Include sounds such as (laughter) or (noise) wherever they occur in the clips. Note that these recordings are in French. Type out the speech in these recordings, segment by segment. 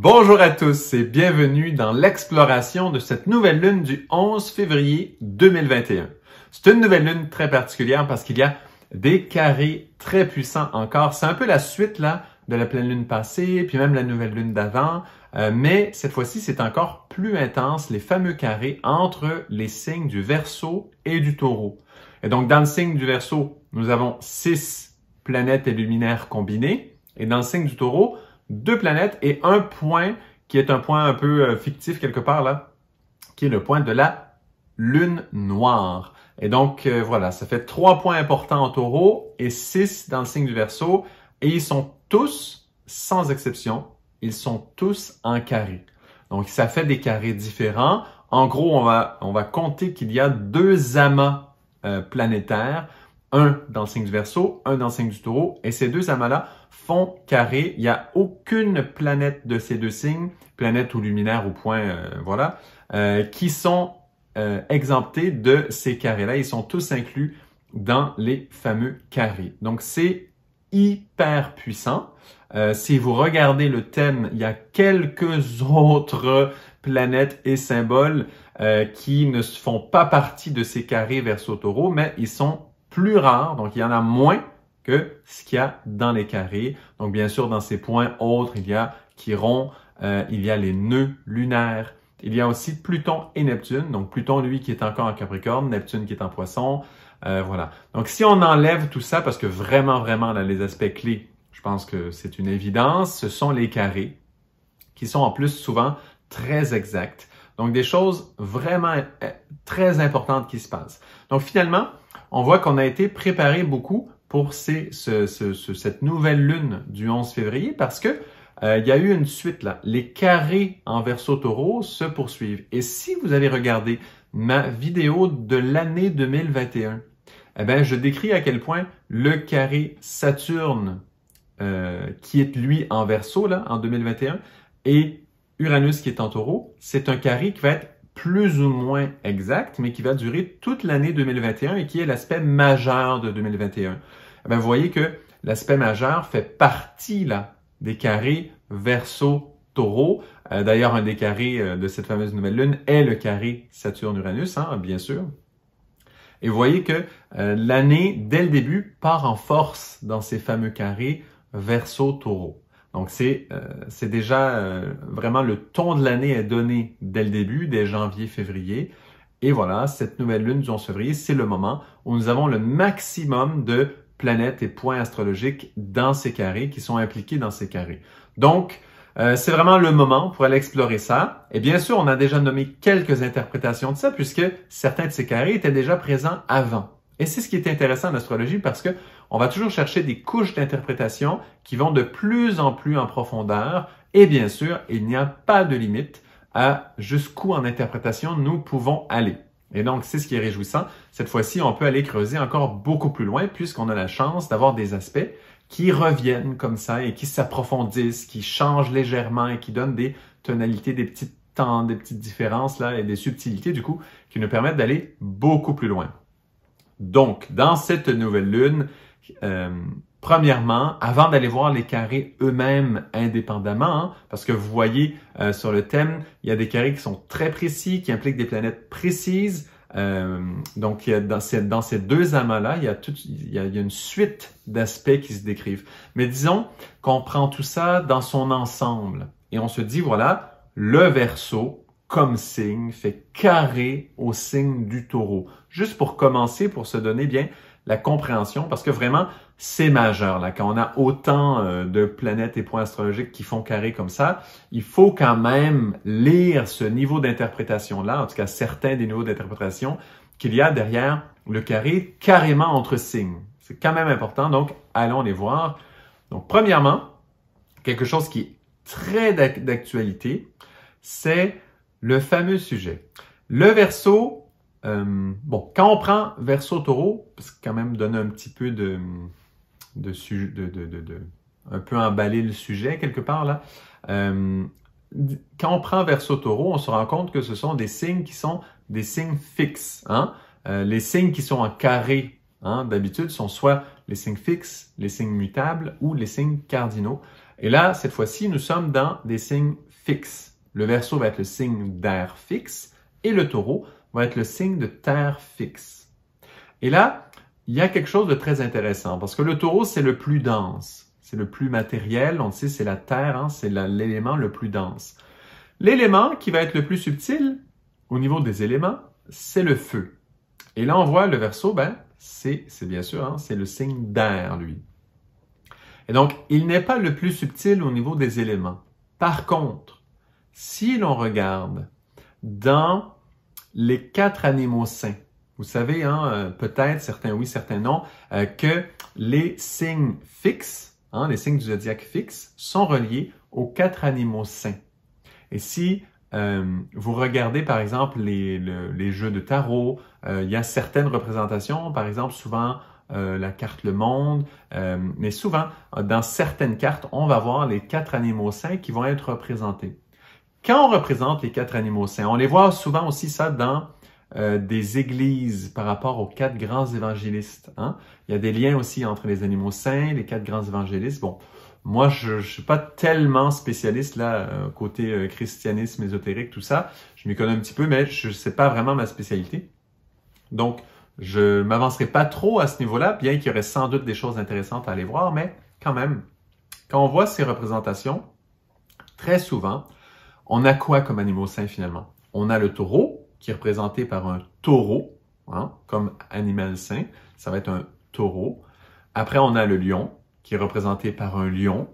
Bonjour à tous et bienvenue dans l'exploration de cette nouvelle lune du 11 février 2021. C'est une nouvelle lune très particulière parce qu'il y a des carrés très puissants encore. C'est un peu la suite là de la pleine lune passée, puis même la nouvelle lune d'avant, euh, mais cette fois-ci c'est encore plus intense, les fameux carrés entre les signes du verso et du Taureau. Et donc dans le signe du verso, nous avons six planètes et luminaires combinées, et dans le signe du Taureau, deux planètes et un point qui est un point un peu euh, fictif quelque part là, qui est le point de la lune noire. Et donc euh, voilà, ça fait trois points importants en taureau et six dans le signe du verso. Et ils sont tous, sans exception, ils sont tous en carré. Donc ça fait des carrés différents. En gros, on va, on va compter qu'il y a deux amas euh, planétaires, un dans le signe du verso, un dans le signe du taureau. Et ces deux amas-là fond carré. Il n'y a aucune planète de ces deux signes, planète ou luminaire ou point, euh, voilà, euh, qui sont euh, exemptés de ces carrés-là. Ils sont tous inclus dans les fameux carrés. Donc, c'est hyper puissant. Euh, si vous regardez le thème, il y a quelques autres planètes et symboles qui ne font pas partie de ces carrés verso taureau, mais ils sont plus rares, donc il y en a moins ce qu'il y a dans les carrés. Donc, bien sûr, dans ces points autres, il y a Chiron, euh, il y a les nœuds lunaires, il y a aussi Pluton et Neptune. Donc, Pluton, lui, qui est encore en Capricorne, Neptune qui est en Poisson. Euh, voilà. Donc, si on enlève tout ça, parce que vraiment, vraiment, là, les aspects clés, je pense que c'est une évidence, ce sont les carrés, qui sont en plus souvent très exacts. Donc, des choses vraiment euh, très importantes qui se passent. Donc, finalement, on voit qu'on a été préparé beaucoup pour cette nouvelle lune du 11 février parce que euh, il y a eu une suite là. Les carrés en verso taureau se poursuivent. Et si vous avez regardé ma vidéo de l'année 2021, eh ben je décris à quel point le carré Saturne, euh, qui est lui en verso là, en 2021, et Uranus qui est en taureau, c'est un carré qui va être plus ou moins exact, mais qui va durer toute l'année 2021 et qui est l'aspect majeur de 2021. Eh vous voyez que l'aspect majeur fait partie là, des carrés verso taureau. Euh, d'ailleurs, un des carrés euh, de cette fameuse nouvelle lune est le carré Saturne-Uranus, hein, bien sûr. Et vous voyez que euh, l'année, dès le début, part en force dans ces fameux carrés verso taureau. Donc, c'est euh, déjà euh, vraiment le ton de l'année est donné dès le début, dès janvier, février. Et voilà, cette nouvelle lune du 11 février, c'est le moment où nous avons le maximum de planètes et points astrologiques dans ces carrés, qui sont impliqués dans ces carrés. Donc, euh, c'est vraiment le moment pour aller explorer ça. Et bien sûr, on a déjà nommé quelques interprétations de ça, puisque certains de ces carrés étaient déjà présents avant. Et c'est ce qui est intéressant en astrologie, parce que on va toujours chercher des couches d'interprétation qui vont de plus en plus en profondeur et bien sûr, il n'y a pas de limite à jusqu'où en interprétation nous pouvons aller. Et donc, c'est ce qui est réjouissant. Cette fois-ci, on peut aller creuser encore beaucoup plus loin puisqu'on a la chance d'avoir des aspects qui reviennent comme ça et qui s'approfondissent, qui changent légèrement et qui donnent des tonalités, des petites temps, des petites différences là et des subtilités du coup qui nous permettent d'aller beaucoup plus loin. Donc, dans cette nouvelle lune, euh, premièrement, avant d'aller voir les carrés eux-mêmes indépendamment, hein, parce que vous voyez euh, sur le thème, il y a des carrés qui sont très précis, qui impliquent des planètes précises. Euh, donc, dans ces, deux amas-là, il, y a il y a une suite d'aspects qui se décrivent. Mais disons qu'on prend tout ça dans son ensemble et on se dit, voilà, le verso, comme signe fait carré au signe du taureau. Juste pour commencer, pour se donner bien la compréhension, parce que vraiment, c'est majeur. Là, quand on a autant euh, de planètes et points astrologiques qui font carré comme ça, il faut quand même lire ce niveau d'interprétation-là, en tout cas certains des niveaux d'interprétation qu'il y a derrière le carré carrément entre signes. C'est quand même important, donc allons les voir. Donc premièrement, quelque chose qui est très d'actualité, c'est le fameux sujet. Le verso euh, bon, quand on prend verso taureau, parce que quand même donne un petit peu de, de, de, de, de un peu emballer le sujet quelque part là. Euh, quand on prend verso taureau, on se rend compte que ce sont des signes qui sont des signes fixes. Hein. Euh, les signes qui sont en carré, hein, d'habitude, sont soit les signes fixes, les signes mutables ou les signes cardinaux. Et là, cette fois-ci, nous sommes dans des signes fixes. Le verso va être le signe d'air fixe et le taureau va être le signe de terre fixe. Et là, il y a quelque chose de très intéressant parce que le taureau, c'est le plus dense, c'est le plus matériel, on le sait, c'est la terre, hein, c'est l'élément le plus dense. L'élément qui va être le plus subtil au niveau des éléments, c'est le feu. Et là, on voit le verso, ben, c'est bien sûr, hein, c'est le signe d'air, lui. Et donc, il n'est pas le plus subtil au niveau des éléments. Par contre, si l'on regarde dans les quatre animaux saints. Vous savez, hein, euh, peut-être, certains oui, certains non, euh, que les signes fixes, hein, les signes du zodiaque fixe, sont reliés aux quatre animaux saints. Et si euh, vous regardez par exemple les, jeux de tarot, il y a certaines représentations, par exemple souvent la carte Le Monde, mais souvent dans certaines cartes, on va voir les quatre animaux saints qui vont être représentés. Quand on représente les quatre animaux saints, on les voit souvent aussi ça dans euh, des églises par rapport aux quatre grands évangélistes. Hein. Il y a des liens aussi entre les animaux saints, les quatre grands évangélistes. Bon, moi, je ne suis pas tellement spécialiste là, euh, côté euh, christianisme ésotérique, tout ça. Je m'y connais un petit peu, mais je n'est sais pas vraiment ma spécialité. Donc, je ne m'avancerai pas trop à ce niveau-là, bien qu'il y aurait sans doute des choses intéressantes à aller voir, mais quand même, quand on voit ces représentations, très souvent, on a quoi comme animaux sains finalement? On a le taureau, qui est représenté par un taureau, hein, comme animal sain. Ça va être un taureau. Après, on a le lion, qui est représenté par un lion.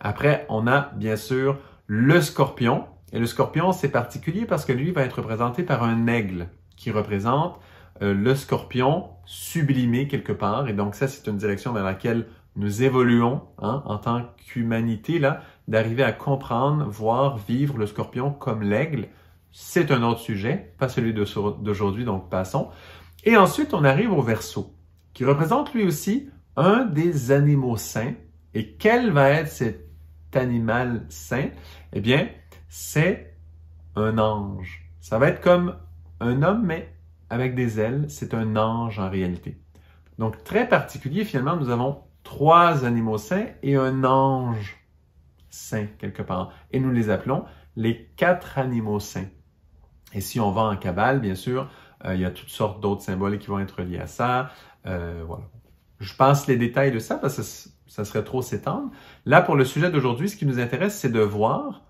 Après, on a bien sûr le scorpion. Et le scorpion, c'est particulier parce que lui va être représenté par un aigle, qui représente euh, le scorpion sublimé quelque part. Et donc ça, c'est une direction dans laquelle nous évoluons hein, en tant qu'humanité, là, d'arriver à comprendre, voir, vivre le scorpion comme l'aigle, c'est un autre sujet, pas celui d'aujourd'hui, donc passons. Et ensuite, on arrive au verso, qui représente lui aussi un des animaux saints. Et quel va être cet animal saint? Eh bien, c'est un ange. Ça va être comme un homme, mais avec des ailes, c'est un ange en réalité. Donc, très particulier, finalement, nous avons trois animaux saints et un ange saints quelque part. Et nous les appelons les quatre animaux saints. Et si on va en cabale, bien sûr, euh, il y a toutes sortes d'autres symboles qui vont être liés à ça. Euh, voilà. Je passe les détails de ça parce que ça serait trop s'étendre. Là, pour le sujet d'aujourd'hui, ce qui nous intéresse, c'est de voir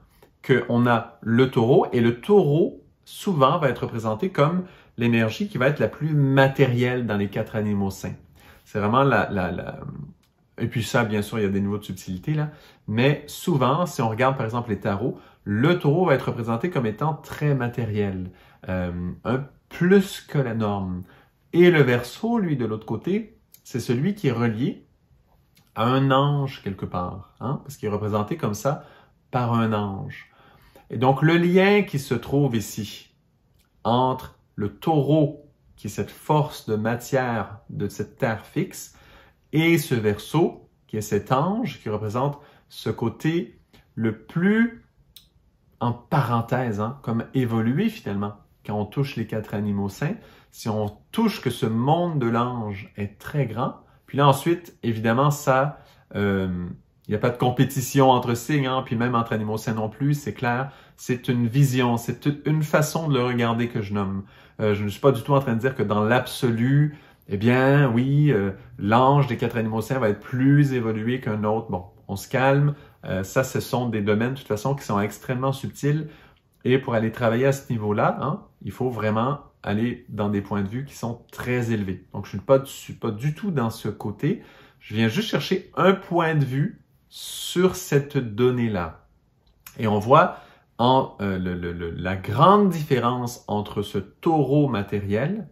qu'on a le taureau et le taureau souvent va être représenté comme l'énergie qui va être la plus matérielle dans les quatre animaux saints. C'est vraiment la, et puis ça, bien sûr, il y a des niveaux de subtilité là. Mais souvent, si on regarde par exemple les tarots, le taureau va être représenté comme étant très matériel, euh, un plus que la norme. Et le verso, lui, de l'autre côté, c'est celui qui est relié à un ange quelque part, hein, parce qu'il est représenté comme ça par un ange. Et donc le lien qui se trouve ici entre le taureau, qui est cette force de matière de cette terre fixe, et ce verso, qui est cet ange qui représente ce côté le plus, en parenthèse, hein, comme évolué finalement, quand on touche les quatre animaux saints, si on touche que ce monde de l'ange est très grand, puis là ensuite, évidemment, ça, euh, il n'y a pas de compétition entre signes, hein, puis même entre animaux saints non plus, c'est clair, c'est une vision, c'est une façon de le regarder que je nomme. Euh, je ne suis pas du tout en train de dire que dans l'absolu, eh bien oui, euh, l'ange des quatre animaux sains va être plus évolué qu'un autre. Bon, on se calme. Euh, ça, ce sont des domaines de toute façon qui sont extrêmement subtils. Et pour aller travailler à ce niveau-là, hein, il faut vraiment aller dans des points de vue qui sont très élevés. Donc, je ne suis pas, du tout dans ce côté. Je viens juste chercher un point de vue sur cette donnée-là. Et on voit en, euh, la grande différence entre ce taureau matériel,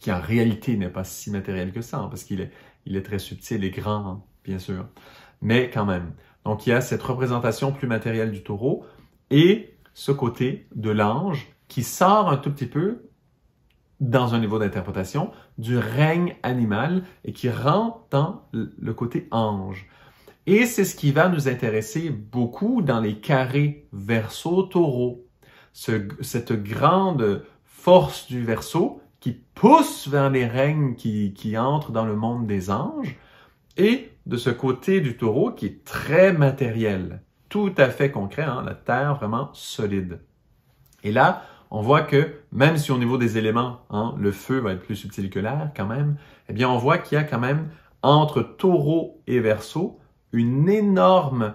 qui en réalité n'est pas si matériel que ça, hein, parce qu'il est, très subtil et grand, hein, bien sûr. Mais quand même. Donc il y a cette représentation plus matérielle du taureau et ce côté de l'ange qui sort un tout petit peu dans un niveau d'interprétation du règne animal et qui rentre dans le côté ange. Et c'est ce qui va nous intéresser beaucoup dans les carrés verso-taureau. cette grande force du verso qui pousse vers les règnes qui, qui entrent dans le monde des anges, et de ce côté du taureau qui est très matériel, tout à fait concret, hein, la terre vraiment solide. Et là, on voit que même si au niveau des éléments, hein, le feu va être plus subtil que l'air quand même, eh bien on voit qu'il y a quand même entre taureau et verso une énorme,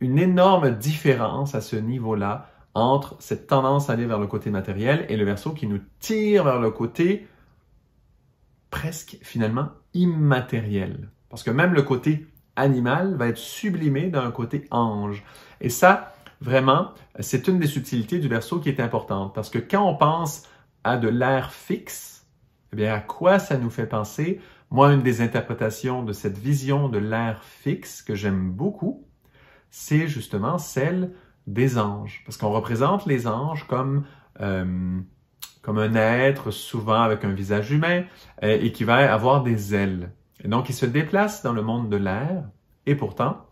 une énorme différence à ce niveau-là entre cette tendance à aller vers le côté matériel et le verso qui nous tire vers le côté presque finalement immatériel. Parce que même le côté animal va être sublimé d'un côté ange. Et ça, vraiment, c'est une des subtilités du verso qui est importante. Parce que quand on pense à de l'air fixe, eh bien, à quoi ça nous fait penser? Moi, une des interprétations de cette vision de l'air fixe que j'aime beaucoup, c'est justement celle des anges, parce qu'on représente les anges comme, euh, un être souvent avec un visage humain euh, et qui va avoir des ailes. Et donc, il se déplace dans le monde de l'air, et pourtant,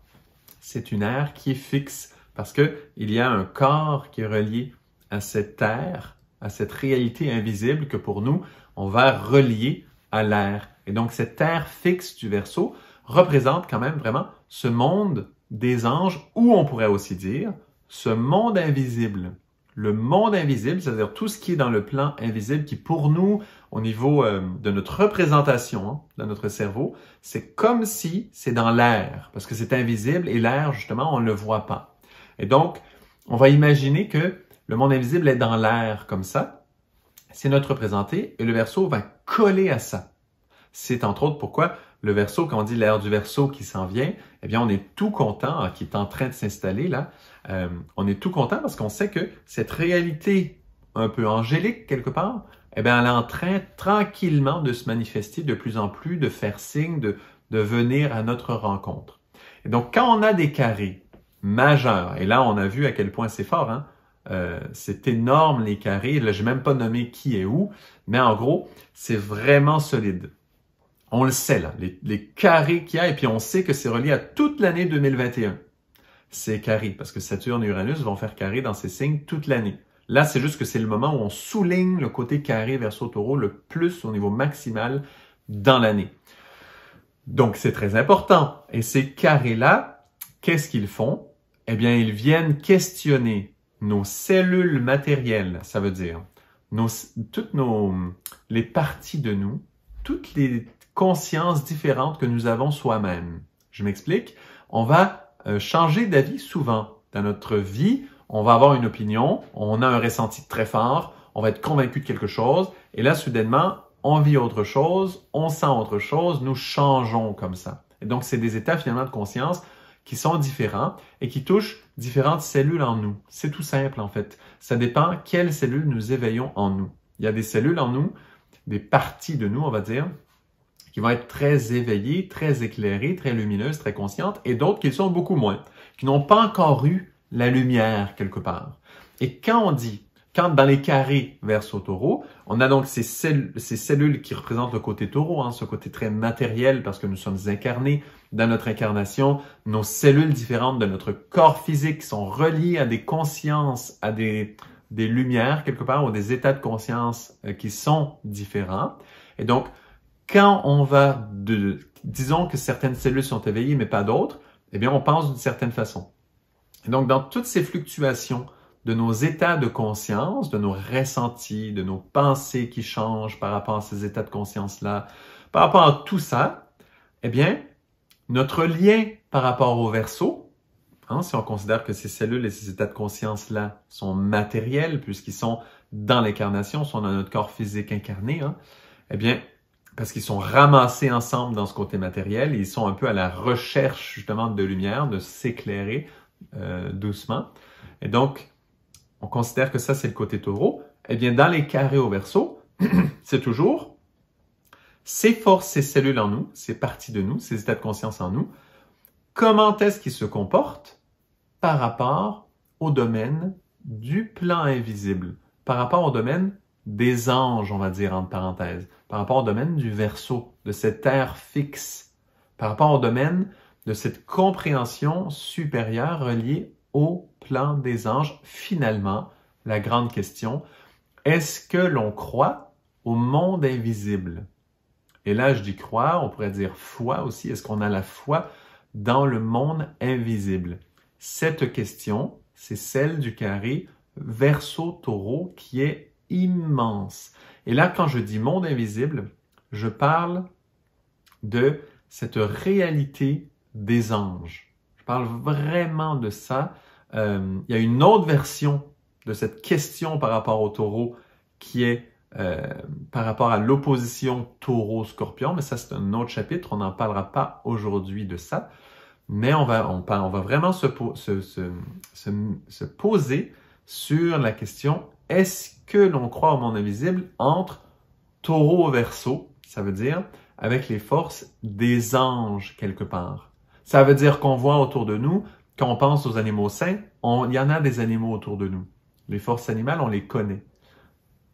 c'est une air qui est fixe, parce qu'il y a un corps qui est relié à cette terre à cette réalité invisible que pour nous, on va relier à l'air. Et donc, cette terre fixe du verso représente quand même vraiment ce monde des anges, où on pourrait aussi dire ce monde invisible, le monde invisible, c'est-à-dire tout ce qui est dans le plan invisible, qui pour nous, au niveau euh, de notre représentation, dans hein, de notre cerveau, c'est comme si c'est dans l'air, parce que c'est invisible et l'air, justement, on ne le voit pas. Et donc, on va imaginer que le monde invisible est dans l'air comme ça. C'est notre représenté et le verso va coller à ça. C'est entre autres pourquoi le verso, quand on dit l'air du verso qui s'en vient, eh bien, on est tout content, hein, qui est en train de s'installer là. Euh, on est tout content parce qu'on sait que cette réalité un peu angélique quelque part, eh bien, elle est en train tranquillement de se manifester de plus en plus, de faire signe, de, de venir à notre rencontre. Et donc, quand on a des carrés majeurs, et là, on a vu à quel point c'est fort, hein? Euh, c'est énorme les carrés, là, je n'ai même pas nommé qui est où, mais en gros, c'est vraiment solide. On le sait, là, les, les carrés qu'il y a, et puis on sait que c'est relié à toute l'année 2021 c'est carré, parce que Saturne et Uranus vont faire carré dans ces signes toute l'année. Là, c'est juste que c'est le moment où on souligne le côté carré vers taureau le plus au niveau maximal dans l'année. Donc, c'est très important. Et ces carrés-là, qu'est-ce qu'ils font? Eh bien, ils viennent questionner nos cellules matérielles, ça veut dire toutes nos, les parties de nous, toutes les consciences différentes que nous avons soi-même. Je m'explique. On va euh, changer d'avis souvent dans notre vie. On va avoir une opinion, on a un ressenti très fort, on va être convaincu de quelque chose, et là, soudainement, on vit autre chose, on sent autre chose, nous changeons comme ça. Et donc, c'est des états finalement de conscience qui sont différents et qui touchent différentes cellules en nous. C'est tout simple en fait. Ça dépend quelles cellules nous éveillons en nous. Il y a des cellules en nous, des parties de nous, on va dire, qui vont être très éveillées, très éclairées, très lumineuses, très conscientes, et d'autres qui sont beaucoup moins, qui n'ont pas encore eu la lumière quelque part. Et quand on dit, quand dans les carrés vers au taureau, on a donc ces, cellules, ces cellules qui représentent le côté taureau, hein, ce côté très matériel parce que nous sommes incarnés dans notre incarnation, nos cellules différentes de notre corps physique sont reliées à des consciences, à des, des lumières quelque part ou des états de conscience euh, qui sont différents. Et donc, quand on va, de, disons que certaines cellules sont éveillées mais pas d'autres, eh bien on pense d'une certaine façon. Et donc dans toutes ces fluctuations de nos états de conscience, de nos ressentis, de nos pensées qui changent par rapport à ces états de conscience-là, par rapport à tout ça, eh bien, notre lien par rapport au verso, hein, si on considère que ces cellules et ces états de conscience-là sont matériels, puisqu'ils sont dans l'incarnation, sont dans notre corps physique incarné, hein, eh bien, parce qu'ils sont ramassés ensemble dans ce côté matériel ils sont un peu à la recherche justement de lumière, de s'éclairer euh, doucement. Et donc, on considère que ça, c'est le côté taureau. Eh bien, dans les carrés au verso, (clears throat) c'est toujours ces forces, ces cellules en nous, ces parties de nous, ces états de conscience en nous, comment est-ce qu'ils se comportent par rapport au domaine du plan invisible, par rapport au domaine des anges, on va dire entre parenthèses, par rapport au domaine du verso, de cette terre fixe, par rapport au domaine de cette compréhension supérieure reliée au plan des anges. Finalement, la grande question, est-ce que l'on croit au monde invisible? Et là, je dis croire, on pourrait dire foi aussi. Est-ce qu'on a la foi dans le monde invisible? Cette question, c'est celle du carré verso-taureau qui est immense. Et là, quand je dis monde invisible, je parle de cette réalité des anges. Je parle vraiment de ça. Euh, il y a une autre version de cette question par rapport au taureau qui est euh, par rapport à l'opposition taureau-scorpion, mais ça c'est un autre chapitre, on n'en parlera pas aujourd'hui de ça, mais on va, on va vraiment se poser sur la question est-ce que l'on croit au monde invisible entre taureau verso, ça veut dire avec les forces des anges quelque part. Ça veut dire qu'on voit autour de nous, quand on pense aux animaux saints, il y en a des animaux autour de nous. Les forces animales, on les connaît.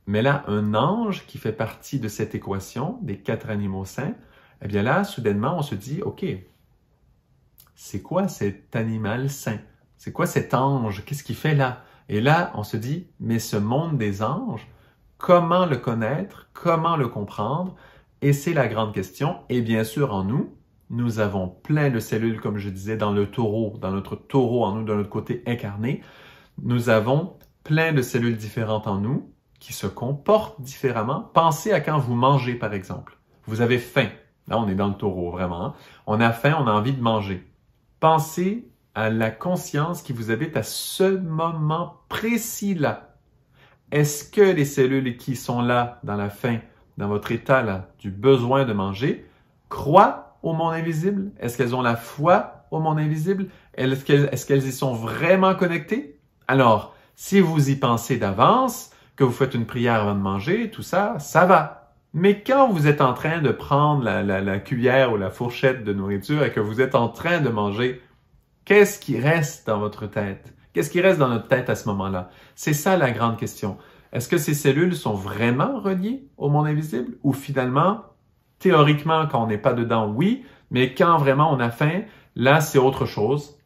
Mais là, un ange qui fait partie de cette équation des quatre animaux saints, eh bien là, soudainement, on se dit, OK, c'est quoi cet animal saint? C'est quoi cet ange? Qu'est-ce qu'il fait là? Et là, on se dit, mais ce monde des anges, comment le connaître, comment le comprendre? Et c'est la grande question. Et bien sûr, en nous, nous avons plein de cellules, comme je disais, dans le taureau, dans notre taureau en nous, de notre côté incarné. Nous avons plein de cellules différentes en nous qui se comportent différemment. Pensez à quand vous mangez, par exemple. Vous avez faim. Là, on est dans le taureau, vraiment. Hein. On a faim, on a envie de manger. Pensez à la conscience qui vous habite à ce moment précis-là. Est-ce que les cellules qui sont là dans la faim, dans votre état là, du besoin de manger, croient au monde invisible? Est-ce qu'elles ont la foi au monde invisible? Est-ce qu'elles y sont vraiment connectées? Alors, si vous y pensez d'avance, que vous faites une prière avant de manger, tout ça, ça va. Mais quand vous êtes en train de prendre la, cuillère ou la fourchette de nourriture et que vous êtes en train de manger, Qu'est-ce qui reste dans votre tête? Qu'est-ce qui reste dans notre tête à ce moment-là? C'est ça la grande question. Est-ce que ces cellules sont vraiment reliées au monde invisible ou finalement, théoriquement, quand on n'est pas dedans, oui, mais quand vraiment on a faim, là, c'est autre chose.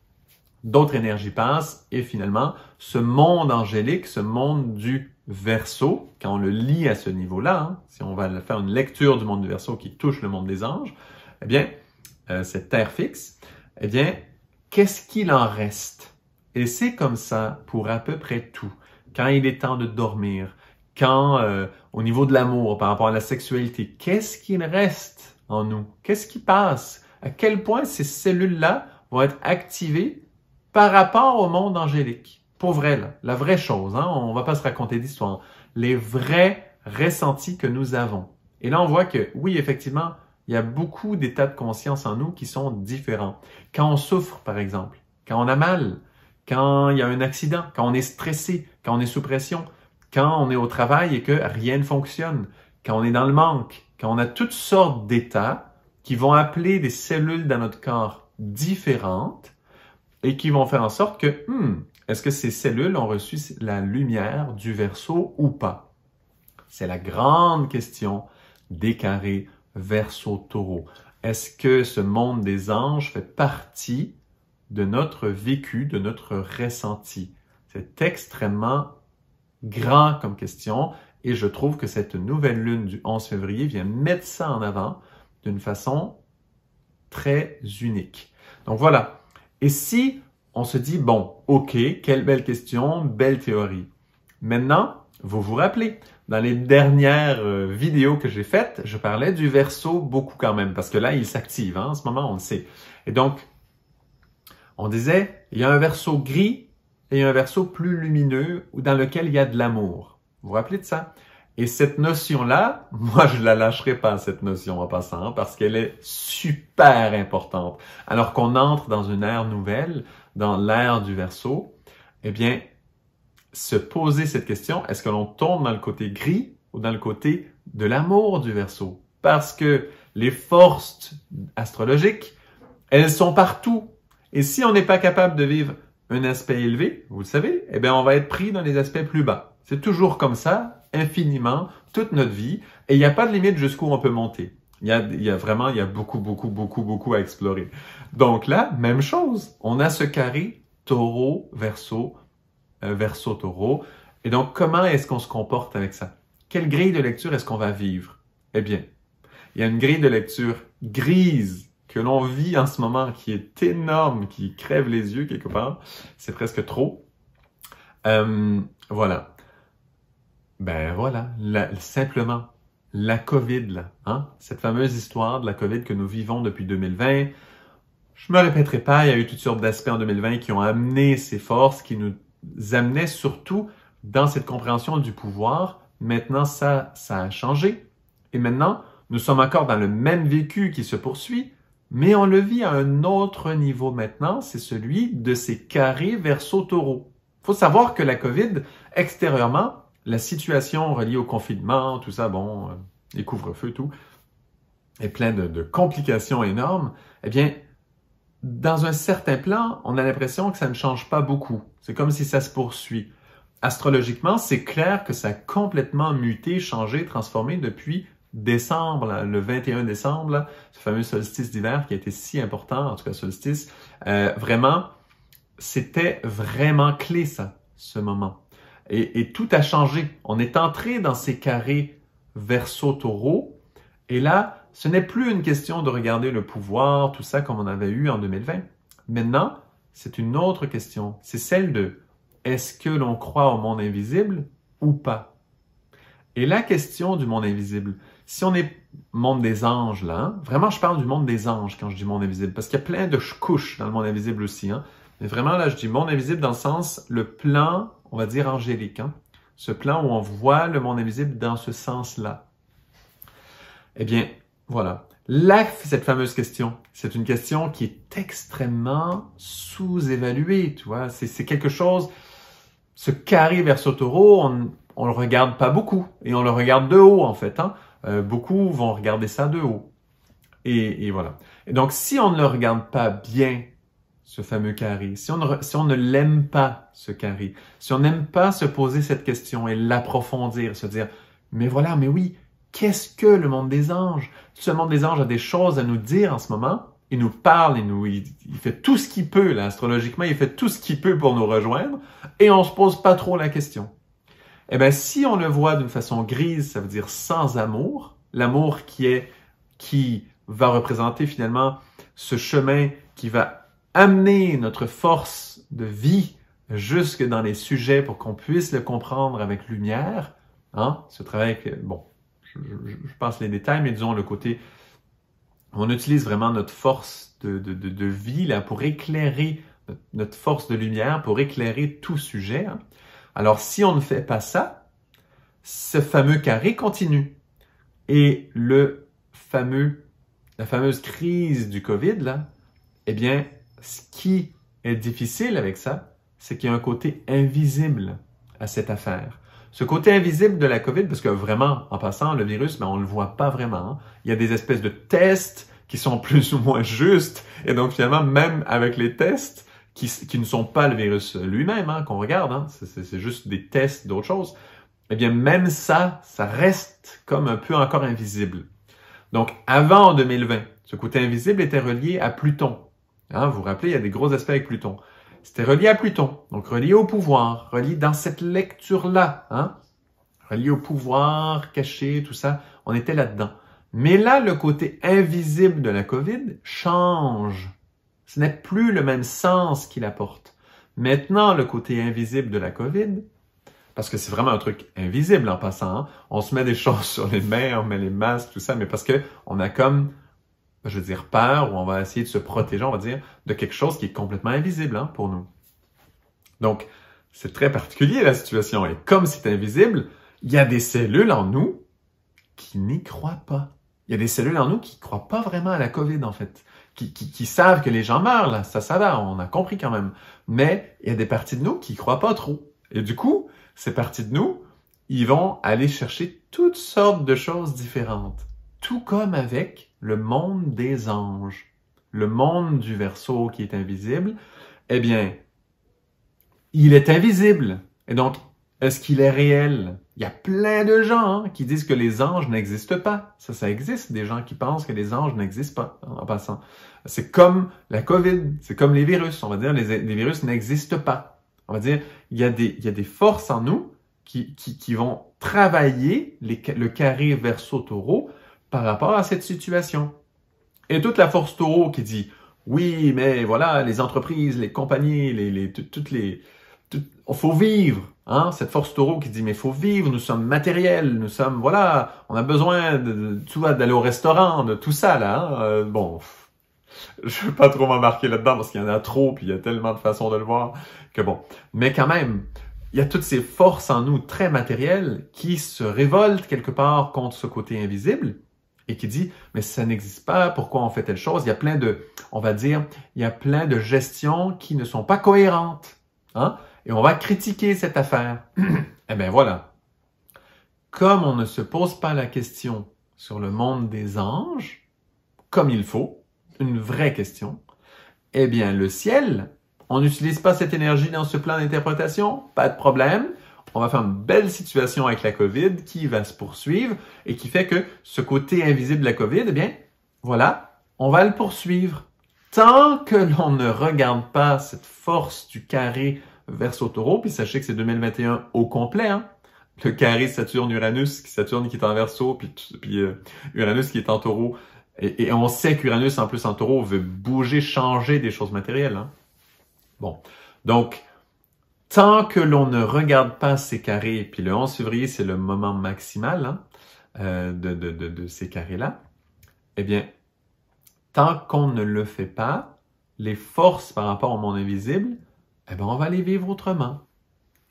D'autres énergies passent et finalement, ce monde angélique, ce monde du verso, quand on le lit à ce niveau-là, hein, si on va faire une lecture du monde du verso qui touche le monde des anges, eh bien, euh, cette terre fixe, eh bien, qu'est-ce qu'il en reste? Et c'est comme ça pour à peu près tout. Quand il est temps de dormir, quand euh, au niveau de l'amour, par rapport à la sexualité, qu'est-ce qu'il reste en nous? Qu'est-ce qui passe? À quel point ces cellules-là vont être activées par rapport au monde angélique? Pour vrai, la vraie chose, hein? on ne va pas se raconter d'histoire. Les vrais ressentis que nous avons. Et là, on voit que oui, effectivement, il y a beaucoup d'états de conscience en nous qui sont différents. Quand on souffre, par exemple, quand on a mal, quand il y a un accident, quand on est stressé, quand on est sous pression, quand on est au travail et que rien ne fonctionne, quand on est dans le manque, quand on a toutes sortes d'états qui vont appeler des cellules dans notre corps différentes et qui vont faire en sorte que, hmm, est-ce que ces cellules ont reçu la lumière du verso ou pas? C'est la grande question des carrés verso taureau. Est-ce que ce monde des anges fait partie de notre vécu, de notre ressenti? C'est extrêmement grand comme question et je trouve que cette nouvelle lune du 11 février vient mettre ça en avant d'une façon très unique. Donc voilà. Et si on se dit, bon, ok, quelle belle question, belle théorie. Maintenant, vous vous rappelez, dans les dernières euh, vidéos que j'ai faites, je parlais du verso beaucoup quand même, parce que là, il s'active. Hein, en ce moment, on le sait. Et donc, on disait, il y a un verso gris et un verso plus lumineux dans lequel il y a de l'amour. Vous vous rappelez de ça? Et cette notion-là, (laughs) moi, je la lâcherai pas, cette notion en passant, hein, parce qu'elle est super importante. Alors qu'on entre dans une ère nouvelle, dans l'ère du verso, eh bien, se poser cette question, est-ce que l'on tombe dans le côté gris ou dans le côté de l'amour du verso? Parce que les forces astrologiques, elles sont partout. Et si on n'est pas capable de vivre un aspect élevé, vous le savez, eh bien, on va être pris dans les aspects plus bas. C'est toujours comme ça, infiniment, toute notre vie, et il n'y a pas de limite jusqu'où on peut monter. Il y, a, il y, a, vraiment, il y a beaucoup, beaucoup, beaucoup, beaucoup à explorer. Donc là, même chose, on a ce carré taureau, verso, euh, verso taureau. Et donc, comment est-ce qu'on se comporte avec ça? Quelle grille de lecture est-ce qu'on va vivre? Eh bien, il y a une grille de lecture grise que l'on vit en ce moment, qui est énorme, qui crève les yeux quelque part. C'est presque trop. Euh, voilà. Ben voilà, simplement, la COVID, là, hein? cette fameuse histoire de la COVID que nous vivons depuis 2020. Je me répéterai pas, il y a eu toutes sortes d'aspects en 2020 qui ont amené ces forces, qui nous amenait surtout dans cette compréhension du pouvoir. Maintenant, ça, ça a changé. Et maintenant, nous sommes encore dans le même vécu qui se poursuit, mais on le vit à un autre niveau maintenant, c'est celui de ces carrés verso Il Faut savoir que la COVID, extérieurement, la situation reliée au confinement, tout ça, bon, euh, les couvre-feux, tout, est plein de complications énormes, eh bien, dans un certain plan, on a l'impression que ça ne change pas beaucoup. C'est comme si ça se poursuit. Astrologiquement, c'est clair que ça a complètement muté, changé, transformé depuis décembre, le 21 décembre, ce fameux solstice d'hiver qui a été si important, en tout cas solstice. Euh, vraiment, c'était vraiment clé ça, ce moment. Et, tout a changé. On est entré dans ces carrés verso-taureau, et là, ce n'est plus une question de regarder le pouvoir, tout ça comme on avait eu en 2020. Maintenant, c'est une autre question. C'est celle de est-ce que l'on croit au monde invisible ou pas? Et la question du monde invisible, si on est monde des anges, là, hein, vraiment, je parle du monde des anges quand je dis monde invisible, parce qu'il y a plein de couches dans le monde invisible aussi. Hein. Mais vraiment, là, je dis monde invisible dans le sens, le plan, on va dire angélique, hein? ce plan où on voit le monde invisible dans ce sens-là. Eh bien, voilà. Là, cette fameuse question, c'est une question qui est extrêmement sous-évaluée, tu vois. C'est quelque chose, ce carré vers ce taureau, on, ne le regarde pas beaucoup et on le regarde de haut, en fait. Hein. Euh, beaucoup vont regarder ça de haut. Et, voilà. Et donc, si on ne le regarde pas bien, ce fameux carré, si on si on ne l'aime pas, ce carré, si on n'aime pas se poser cette question et l'approfondir, se dire, mais voilà, mais oui, qu'est-ce que le monde des anges ce monde des anges a des choses à nous dire en ce moment. Il nous parle, il, nous, il, fait tout ce qu'il peut, là, astrologiquement, il fait tout ce qu'il peut pour nous rejoindre, et on se pose pas trop la question. Eh ben si on le voit d'une façon grise, ça veut dire sans amour, l'amour qui est, qui va représenter finalement ce chemin qui va amener notre force de vie jusque dans les sujets pour qu'on puisse le comprendre avec lumière, hein, ce travail, que, bon, je, pense les détails, mais disons le côté, on utilise vraiment notre force de, de, vie là, pour éclairer notre force de lumière pour éclairer tout sujet. Hein. Alors si on ne fait pas ça, ce fameux carré continue. Et le fameux, la fameuse crise du Covid, là, eh bien, ce qui est difficile avec ça, c'est qu'il y a un côté invisible à cette affaire. Ce côté invisible de la COVID, parce que vraiment, en passant, le virus, mais on ne le voit pas vraiment. Il y a des espèces de tests qui sont (laughs) plus ou moins justes. Et donc, finalement, même avec les tests qui, ne sont pas le virus lui-même, hein, qu'on regarde, hein, c'est juste des tests d'autres choses, eh bien, même ça, ça reste comme un peu encore invisible. Donc, avant 2020, ce côté invisible était relié à Pluton. Hein, vous vous rappelez, il y a des gros aspects avec Pluton. C'était relié à Pluton, donc relié au pouvoir, relié dans cette lecture-là, hein. relié au pouvoir, caché, tout ça. On était là-dedans. Mais là, le côté invisible de la COVID change. Ce n'est plus le même sens qu'il apporte. Maintenant, le côté invisible de la COVID, parce que c'est vraiment un truc invisible en passant, hein. on se met des choses sur les mains, on met les masques, tout ça, mais parce que on a comme je veux dire, peur ou on va essayer de se protéger, on va dire, de quelque chose qui est complètement invisible hein, pour nous. Donc, c'est très particulier la situation. Et comme c'est invisible, il y a des cellules en nous qui n'y croient pas. Il y a des cellules en nous qui ne croient pas vraiment à la COVID, en fait, qui, qui savent que les gens meurent, là. Ça, ça va, on a compris quand même. Mais il y a des parties de nous qui ne croient pas trop. Et du coup, ces parties de nous, ils vont aller chercher toutes sortes de choses différentes tout comme avec le monde des anges, le monde du Verseau qui est invisible, eh bien, il est invisible. Et donc, est-ce qu'il est réel? Il y a plein de gens hein, qui disent que les anges n'existent pas. Ça, ça existe, des gens qui pensent que les anges n'existent pas, hein, en passant. C'est comme la COVID, c'est comme les virus. On va dire, les, les virus n'existent pas. On va dire, il y a des, forces en nous qui, vont travailler le carré verso taureau par rapport à cette situation. Et toute la force taureau qui dit oui, mais voilà, les entreprises, les compagnies, les, les toutes les. on oh, faut vivre, hein? Cette force taureau qui dit mais faut vivre, nous sommes matériels, nous sommes voilà, on a besoin de, de d'aller au restaurant, de tout ça là. Hein, euh, bon, je vais pas trop m'embarquer là-dedans parce qu'il y en a trop, puis il y a tellement de façons de le voir que bon. Mais quand même, il y a toutes ces forces en nous très matérielles qui se révoltent quelque part contre ce côté invisible et qui dit mais ça n'existe pas, pourquoi on fait telle chose Il y a plein de, on va dire, il y a plein de gestions qui ne sont pas cohérentes, hein? Et on va critiquer cette affaire. (clears throat) eh bien voilà. Comme on ne se pose pas la question sur le monde des anges, comme il faut, une vraie question, eh bien le ciel, on n'utilise pas cette énergie dans ce plan d'interprétation, pas de problème on va faire une belle situation avec la COVID qui va se poursuivre et qui fait que ce côté invisible de la COVID, eh bien, voilà, on va le poursuivre. Tant que l'on ne regarde pas cette force du carré verso taureau, puis sachez que c'est 2021 au complet, hein, le carré Saturne-Uranus, Saturne qui est en verso, puis, euh, Uranus qui est en taureau. Et, on sait qu'Uranus, en plus en taureau, veut bouger, changer des choses matérielles. Hein. Bon, donc Tant que l'on ne regarde pas ces carrés, puis le 11 février, c'est le moment maximal hein, euh, de, de, de, ces carrés-là, eh bien, tant qu'on ne le fait pas, les forces par rapport au monde invisible, eh bien, on va les vivre autrement.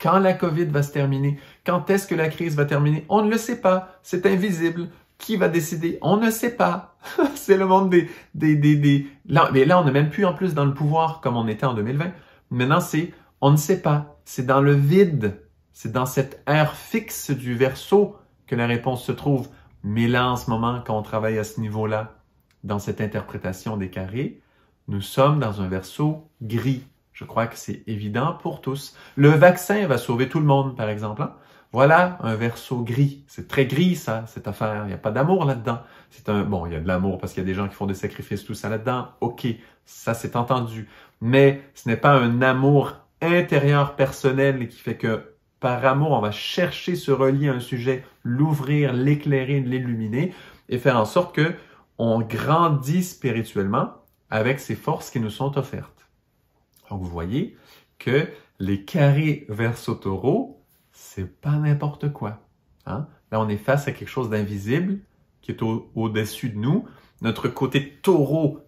Quand la COVID va se terminer, quand est-ce que la crise va terminer, on ne le sait pas, c'est invisible. Qui va décider On ne sait pas. (laughs) c'est le monde des... des, des, Là, mais là, on n'est même plus en plus dans le pouvoir comme on était en 2020. Maintenant, c'est on ne sait pas. C'est dans le vide, c'est dans cette aire fixe du verso que la réponse se trouve. Mais là, en ce moment, quand on travaille à ce niveau-là, dans cette interprétation des carrés, nous sommes dans un verso gris. Je crois que c'est évident pour tous. Le vaccin va sauver tout le monde, par exemple. Hein. Voilà un verso gris. C'est très gris, ça, cette affaire. Il n'y a pas d'amour là-dedans. C'est un, bon, il y a de l'amour parce qu'il y a des gens qui font des sacrifices, tout ça là-dedans. OK. Ça, c'est entendu. Mais ce n'est pas un amour intérieur personnel qui fait que par amour, on va chercher se relier à un sujet, l'ouvrir, l'éclairer, l'illuminer et faire en sorte que on grandit spirituellement avec ces forces qui nous sont offertes. Donc vous voyez que les carrés verso taureau, c'est pas n'importe quoi. Hein? Là, on est face à quelque chose d'invisible qui est au-dessus de nous. Notre côté taureau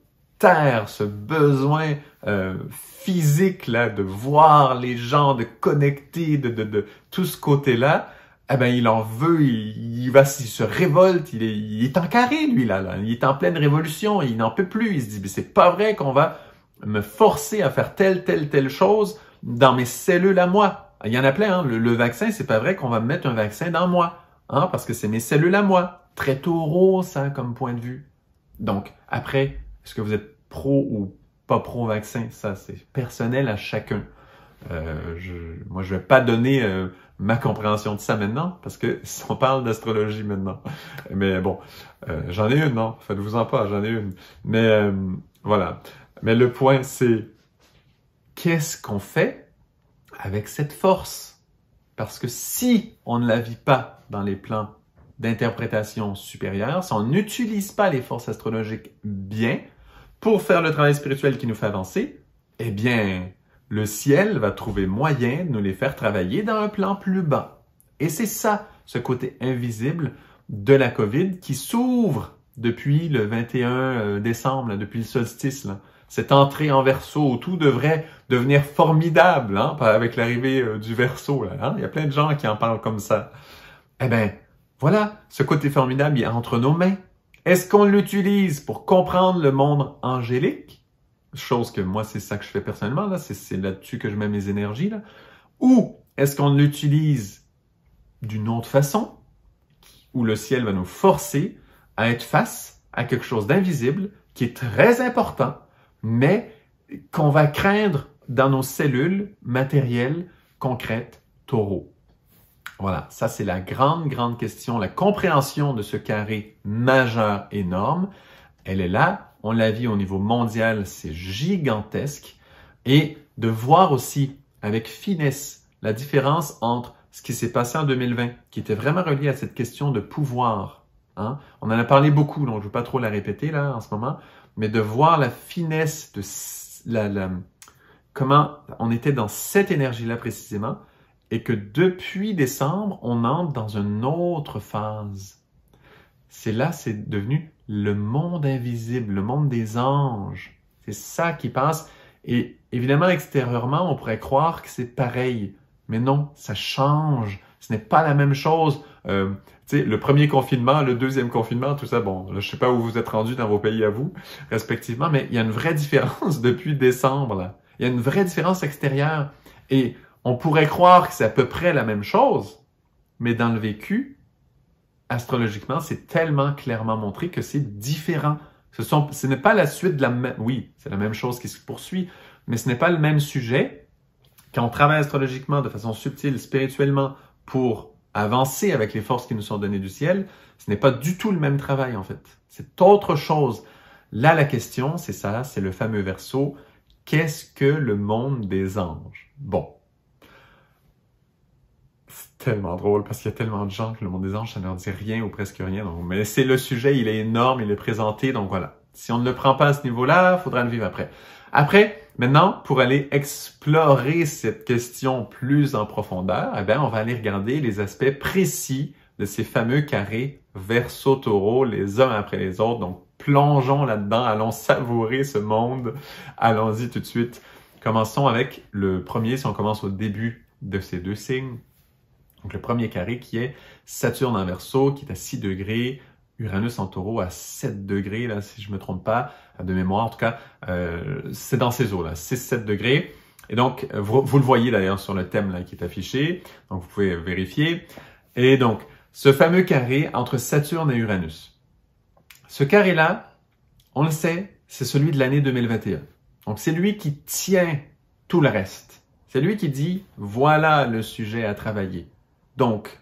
ce besoin euh, physique là, de voir les gens, de connecter, de, de, de tout ce côté-là, eh ben il en veut, il, va, s'il se révolte, il est, il est en carré lui là, là, il est en pleine révolution, il n'en peut plus, il se dit mais c'est pas vrai qu'on va me forcer à faire telle telle telle chose dans mes cellules à moi. Il y en a plein, hein. le, vaccin, c'est pas vrai qu'on va me mettre un vaccin dans moi, hein? parce que c'est mes cellules à moi. Très taureau ça comme point de vue. Donc après, est-ce que vous êtes pro ou pas pro-vaccin? Ça, c'est personnel à chacun. Euh, je, moi, je vais pas donner euh, ma compréhension de ça maintenant, parce que (laughs) si on parle d'astrologie maintenant. Mais bon, euh, j'en ai une, non? Faites-vous en pas, j'en ai une. Mais euh, voilà. Mais le point, c'est qu'est-ce qu'on fait avec cette force? Parce que si on ne la vit pas dans les plans d'interprétation supérieure, si on n'utilise pas les forces astrologiques bien, pour faire le travail spirituel qui nous fait avancer, eh bien, le ciel va trouver moyen de nous les faire travailler dans un plan plus bas. Et c'est ça, ce côté invisible de la COVID qui s'ouvre depuis le 21 euh, décembre, depuis le solstice. Là. Cette entrée en verso, tout devrait devenir formidable hein, avec l'arrivée euh, du verso. Là, hein. Il y a plein de gens qui en parlent comme ça. Eh bien, voilà, ce côté formidable il est entre nos mains. Est-ce qu'on l'utilise pour comprendre le monde angélique? Chose que moi, c'est ça que je fais personnellement, là. C'est là-dessus que je mets mes énergies, là. Ou est-ce qu'on l'utilise d'une autre façon, où le ciel va nous forcer à être face à quelque chose d'invisible, qui est très important, mais qu'on va craindre dans nos cellules matérielles, concrètes, taureaux. Voilà, ça c'est la grande, grande question, la compréhension de ce carré majeur énorme. Elle est là, on la vit au niveau mondial, c'est gigantesque. Et de voir aussi avec finesse la différence entre ce qui s'est passé en 2020, qui était vraiment relié à cette question de pouvoir. Hein? On en a parlé beaucoup, donc je ne veux pas trop la répéter là en ce moment, mais de voir la finesse de la, la, comment on était dans cette énergie-là précisément, et que depuis décembre, on entre dans une autre phase. C'est là, c'est devenu le monde invisible, le monde des anges. C'est ça qui passe. Et évidemment, extérieurement, on pourrait croire que c'est pareil. Mais non, ça change. Ce n'est pas la même chose. Euh, le premier confinement, le deuxième confinement, tout ça, bon, là, je sais pas où vous êtes rendus dans vos pays à vous, respectivement, mais il y a une vraie différence (laughs) depuis décembre. Il y a une vraie différence extérieure. Et on pourrait croire que c'est à peu près la même chose, mais dans le vécu, astrologiquement, c'est tellement clairement montré que c'est différent. Ce, sont, ce n'est pas la suite de la même... Oui, c'est la même chose qui se poursuit, mais ce n'est pas le même sujet. Quand on travaille astrologiquement de façon subtile, spirituellement, pour avancer avec les forces qui nous sont données du ciel, ce n'est pas du tout le même travail en fait. C'est autre chose. Là, la question, c'est ça, c'est le fameux verso. Qu'est-ce que le monde des anges Bon, tellement drôle parce qu'il y a tellement de gens que le monde des anges, ça ne leur dit rien ou presque rien. mais c'est le sujet, il est énorme, il est présenté, donc voilà. Si on ne le prend pas à ce niveau-là, faudra le vivre après. Après, maintenant, pour aller explorer cette question plus en profondeur, eh ben, on va aller regarder les aspects précis de ces fameux carrés verso-taureau, les uns après les autres. Donc, plongeons là-dedans, allons savourer ce monde. Allons-y tout de suite. Commençons avec le premier, si on commence au début de ces deux signes. Donc le premier carré qui est Saturne en verso, qui est à 6 degrés, Uranus en taureau à 7 degrés, là, si je ne me trompe pas, de mémoire. En tout cas, euh, c'est dans ces eaux-là, 6-7 degrés. Et donc, vous, le voyez d'ailleurs sur le thème là, qui est affiché, donc vous pouvez vérifier. Et donc, ce fameux carré entre Saturne et Uranus. Ce carré-là, on le sait, c'est celui de l'année 2021. Donc, c'est lui qui tient tout le reste. C'est lui qui dit, voilà le sujet à travailler. Donc,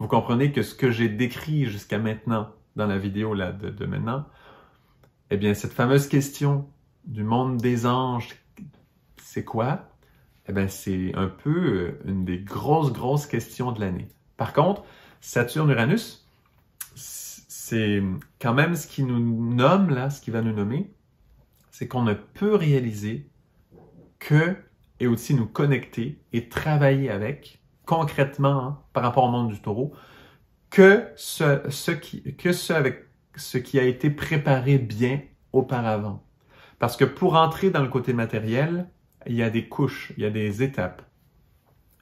vous comprenez que ce que j'ai décrit jusqu'à maintenant, dans la vidéo là, de, maintenant, eh bien, cette fameuse question du monde des anges, c'est quoi? Eh bien, c'est un peu euh, une des grosses, grosses questions de l'année. Par contre, Saturne-Uranus, c'est quand même ce qui nous nomme là, ce qui va nous nommer, c'est qu'on ne peut réaliser que et aussi nous connecter et travailler avec concrètement hein, par rapport au monde du taureau que ce, ce, qui, que ce avec ce qui a été préparé bien auparavant. Parce que pour entrer dans le côté matériel, il y a des couches, il y a des étapes.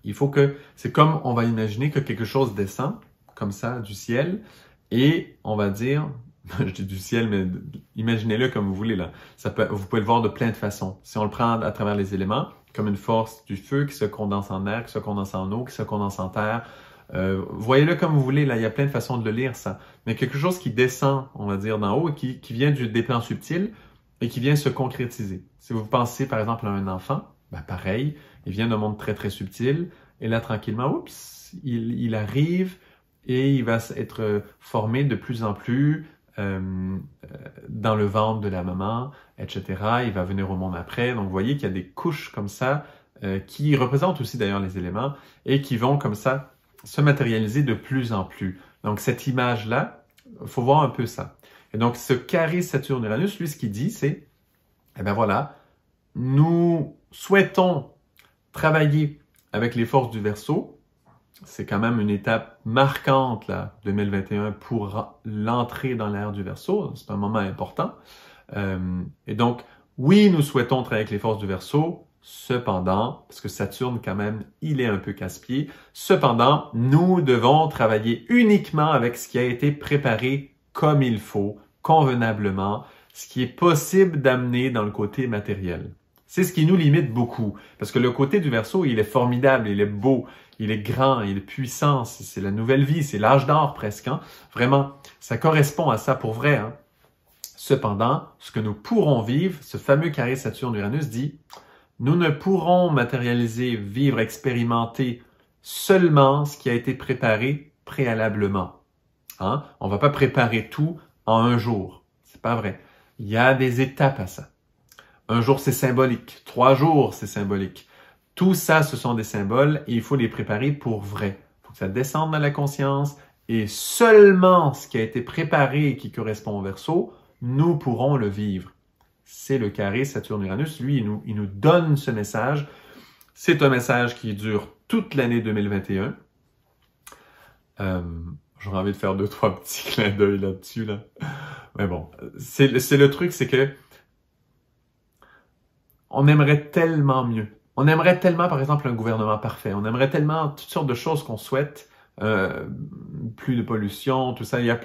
Il faut que, c'est comme on va imaginer que quelque chose descend, comme ça, du ciel, et on va dire, (laughs) je dis du ciel, mais imaginez-le comme vous voulez, là. Ça peut, vous pouvez le voir de plein de façons. Si on le prend à travers les éléments, comme une force du feu qui se condense en air, qui se condense en eau, qui se condense en terre. Euh, voyez-le comme vous voulez, là, il y a plein de façons de le lire, ça. Mais quelque chose qui descend, on va dire, d'en haut, qui, qui vient du, des plans et qui vient se concrétiser. Si vous pensez, par exemple, à un enfant, ben pareil, il vient d'un monde très, très subtil, et là, tranquillement, oups, il, il arrive et il va être formé de plus en plus euh, dans le ventre de la maman, etc. Il va venir au monde après. Donc, vous voyez qu'il y a des couches comme ça euh, qui représentent aussi d'ailleurs les éléments et qui vont comme ça se matérialiser de plus en plus. Donc, cette image-là, faut voir un peu ça. Et donc, ce carré Saturne-Uranus, lui, ce qu'il dit, c'est, eh ben voilà, nous souhaitons travailler avec les forces du verso c'est quand même une étape marquante, là, 2021, pour l'entrée dans l'ère du verso. C'est un moment important. Euh, et donc, oui, nous souhaitons travailler avec les forces du Verseau. Cependant, parce que Saturne, quand même, il est un peu casse-pied. Cependant, nous devons travailler uniquement avec ce qui a été préparé comme il faut, convenablement, ce qui est possible d'amener dans le côté matériel. C'est ce qui nous limite beaucoup, parce que le côté du verso, il est formidable, il est beau, il est grand, il est puissant, c'est la nouvelle vie, c'est l'âge d'or presque. Hein. Vraiment, ça correspond à ça pour vrai. Hein. Cependant, ce que nous pourrons vivre, ce fameux carré Saturne-Uranus dit, nous ne pourrons matérialiser, vivre, expérimenter seulement ce qui a été préparé préalablement. Hein. On ne va pas préparer tout en un jour. C'est pas vrai. Il y a des étapes à ça. Un jour, c'est symbolique. Trois jours, c'est symbolique. Tout ça, ce sont des symboles et il faut les préparer pour vrai. Il faut que ça descende dans la conscience et seulement ce qui a été préparé et qui correspond au verso, nous pourrons le vivre. C'est le carré Saturne-Uranus. Lui, il nous, donne ce message. C'est un message qui dure toute l'année 2021. Euh, j'aurais envie de faire deux, trois petits (laughs) clins d'œil là-dessus. Là. Mais bon, c'est le truc, c'est que on aimerait tellement mieux on aimerait tellement, par exemple, un gouvernement parfait. On aimerait tellement toutes sortes de choses qu'on souhaite. Euh, plus de pollution, tout ça. Il y a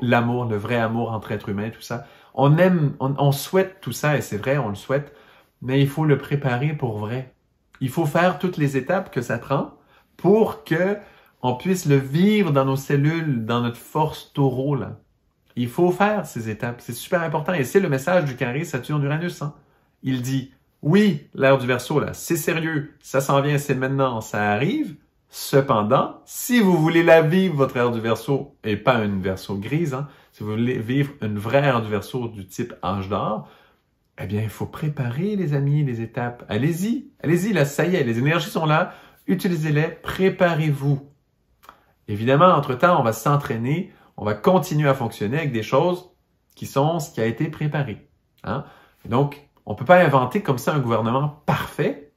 l'amour, le vrai amour entre êtres humains, tout ça. On aime, on, souhaite tout ça, et c'est vrai, on le souhaite, mais il faut le préparer pour vrai. Il faut faire toutes les étapes que ça prend pour que on puisse le vivre dans nos cellules, dans notre force taureau, là. Il faut faire ces étapes. C'est super important. Et c'est le message du carré Saturne-Uranus. Hein. Il dit, oui, l'ère du verso, là, c'est sérieux, ça s'en vient, c'est maintenant, ça arrive. Cependant, si vous voulez la vivre, votre ère du verso, et pas une verso grise, hein, si vous voulez vivre une vraie ère du verso du type âge d'or, eh bien, il faut préparer, les amis, les étapes. Allez-y, allez-y, là, ça y est, les énergies sont là, utilisez-les, préparez-vous. Évidemment, entre-temps, on va s'entraîner, on va continuer à fonctionner avec des choses qui sont ce qui a été préparé. Hein? Donc, on ne peut pas inventer comme ça un gouvernement parfait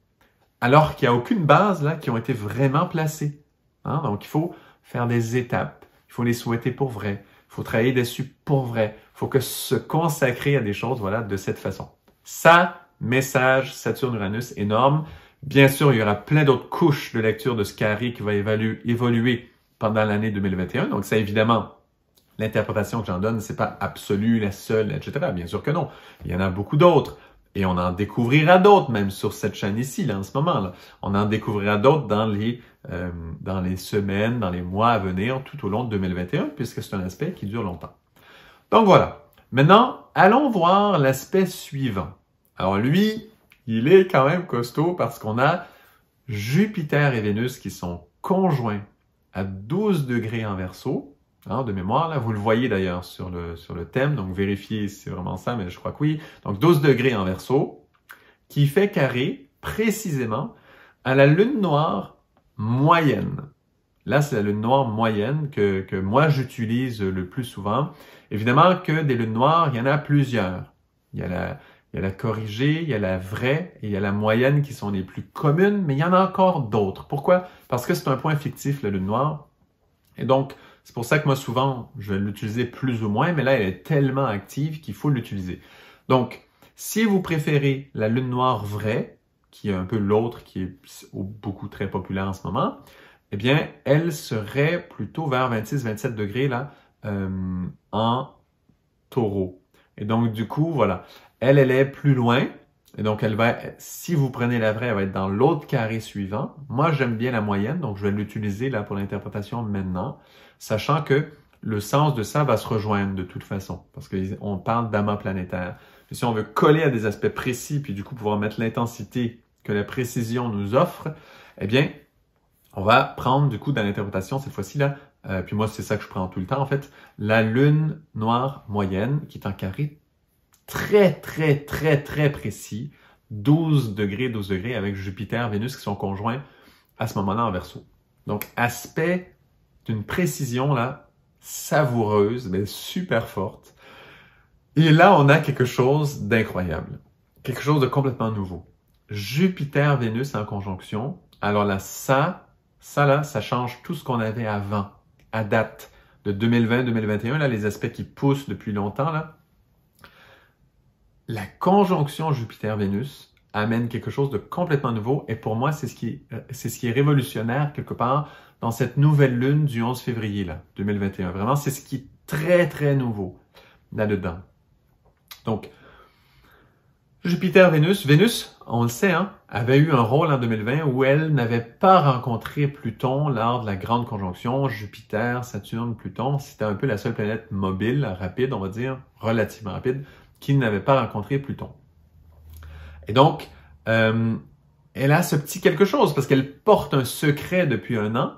alors qu'il n'y a aucune base là qui ont été vraiment placées. Hein. Donc, il faut faire des étapes. Il faut les souhaiter pour vrai. Il faut travailler dessus pour vrai. Il faut que se consacrer à des choses, voilà, de cette façon. Ça, message Saturne-Uranus énorme. Bien sûr, il y aura plein d'autres couches de lecture de ce carré qui va évoluer pendant l'année 2021. Donc, ça, évidemment, l'interprétation que j'en donne, c'est pas absolue, la seule, etc. Bien sûr que non. Il y en a beaucoup d'autres. Et on en découvrira d'autres même sur cette chaîne ici, là, en ce moment. Là. On en découvrira d'autres dans les euh, dans les semaines, dans les mois à venir, tout au long de 2021, puisque c'est un aspect qui dure longtemps. Donc voilà. Maintenant, allons voir l'aspect suivant. Alors lui, il est quand même costaud parce qu'on a Jupiter et Vénus qui sont conjoints à 12 degrés en verso Hein, de mémoire, là, vous le voyez d'ailleurs sur le, sur le thème, donc vérifiez si c'est vraiment ça, mais je crois que oui. Donc 12 degrés en verso, qui fait carré précisément à la lune noire moyenne. Là, c'est la lune noire moyenne que, que moi j'utilise le plus souvent. Évidemment que des lunes noires, il y en a plusieurs. Il y a la, il y a la corrigée, il y a la vraie et il y a la moyenne qui sont les plus communes, mais il y en a encore d'autres. Pourquoi? Parce que c'est un point fictif, la lune noire. Et donc, c'est pour ça que moi, souvent, je vais l'utiliser plus ou moins, mais là, elle est tellement active qu'il faut l'utiliser. Donc, si vous préférez la lune noire vraie, qui est un peu l'autre qui est beaucoup très populaire en ce moment, eh bien, elle serait plutôt vers 26-27 degrés là, euh, en taureau. Et donc, du coup, voilà, elle, elle est plus loin. Et donc, elle va, si vous prenez la vraie, elle va être dans l'autre carré suivant. Moi, j'aime bien la moyenne, donc je vais l'utiliser là pour l'interprétation maintenant sachant que le sens de ça va se rejoindre de toute façon, parce qu'on parle d'amas planétaire. Mais si on veut coller à des aspects précis, puis du coup pouvoir mettre l'intensité que la précision nous offre, eh bien, on va prendre du coup dans l'interprétation cette fois-ci là, euh, puis moi c'est ça que je prends tout le temps en fait, la lune noire moyenne qui est un carré très très très très précis, 12 degrés, 12 degrés avec Jupiter, Vénus qui sont conjoints à ce moment-là en verso. Donc aspect une précision là savoureuse, mais super forte. Et là, on a quelque chose d'incroyable, quelque chose de complètement nouveau. Jupiter-Vénus en conjonction. Alors là, ça, ça là, ça change tout ce qu'on avait avant, à date de 2020-2021, là, les aspects qui poussent depuis longtemps, là. La conjonction Jupiter-Vénus amène quelque chose de complètement nouveau et pour moi, c'est ce qui, c'est ce qui est révolutionnaire quelque part dans cette nouvelle lune du 11 février 2021. Vraiment, c'est ce qui est très, très nouveau là-dedans. Donc, Jupiter, Vénus. Vénus, on le sait, hein, avait eu un rôle en 2020 où elle n'avait pas rencontré Pluton lors de la grande conjonction Jupiter, Saturne, Pluton. C'était un peu la seule planète mobile, rapide, on va dire, relativement rapide, qui n'avait pas rencontré Pluton. Et donc, euh, elle a ce petit quelque chose parce qu'elle porte un secret depuis un an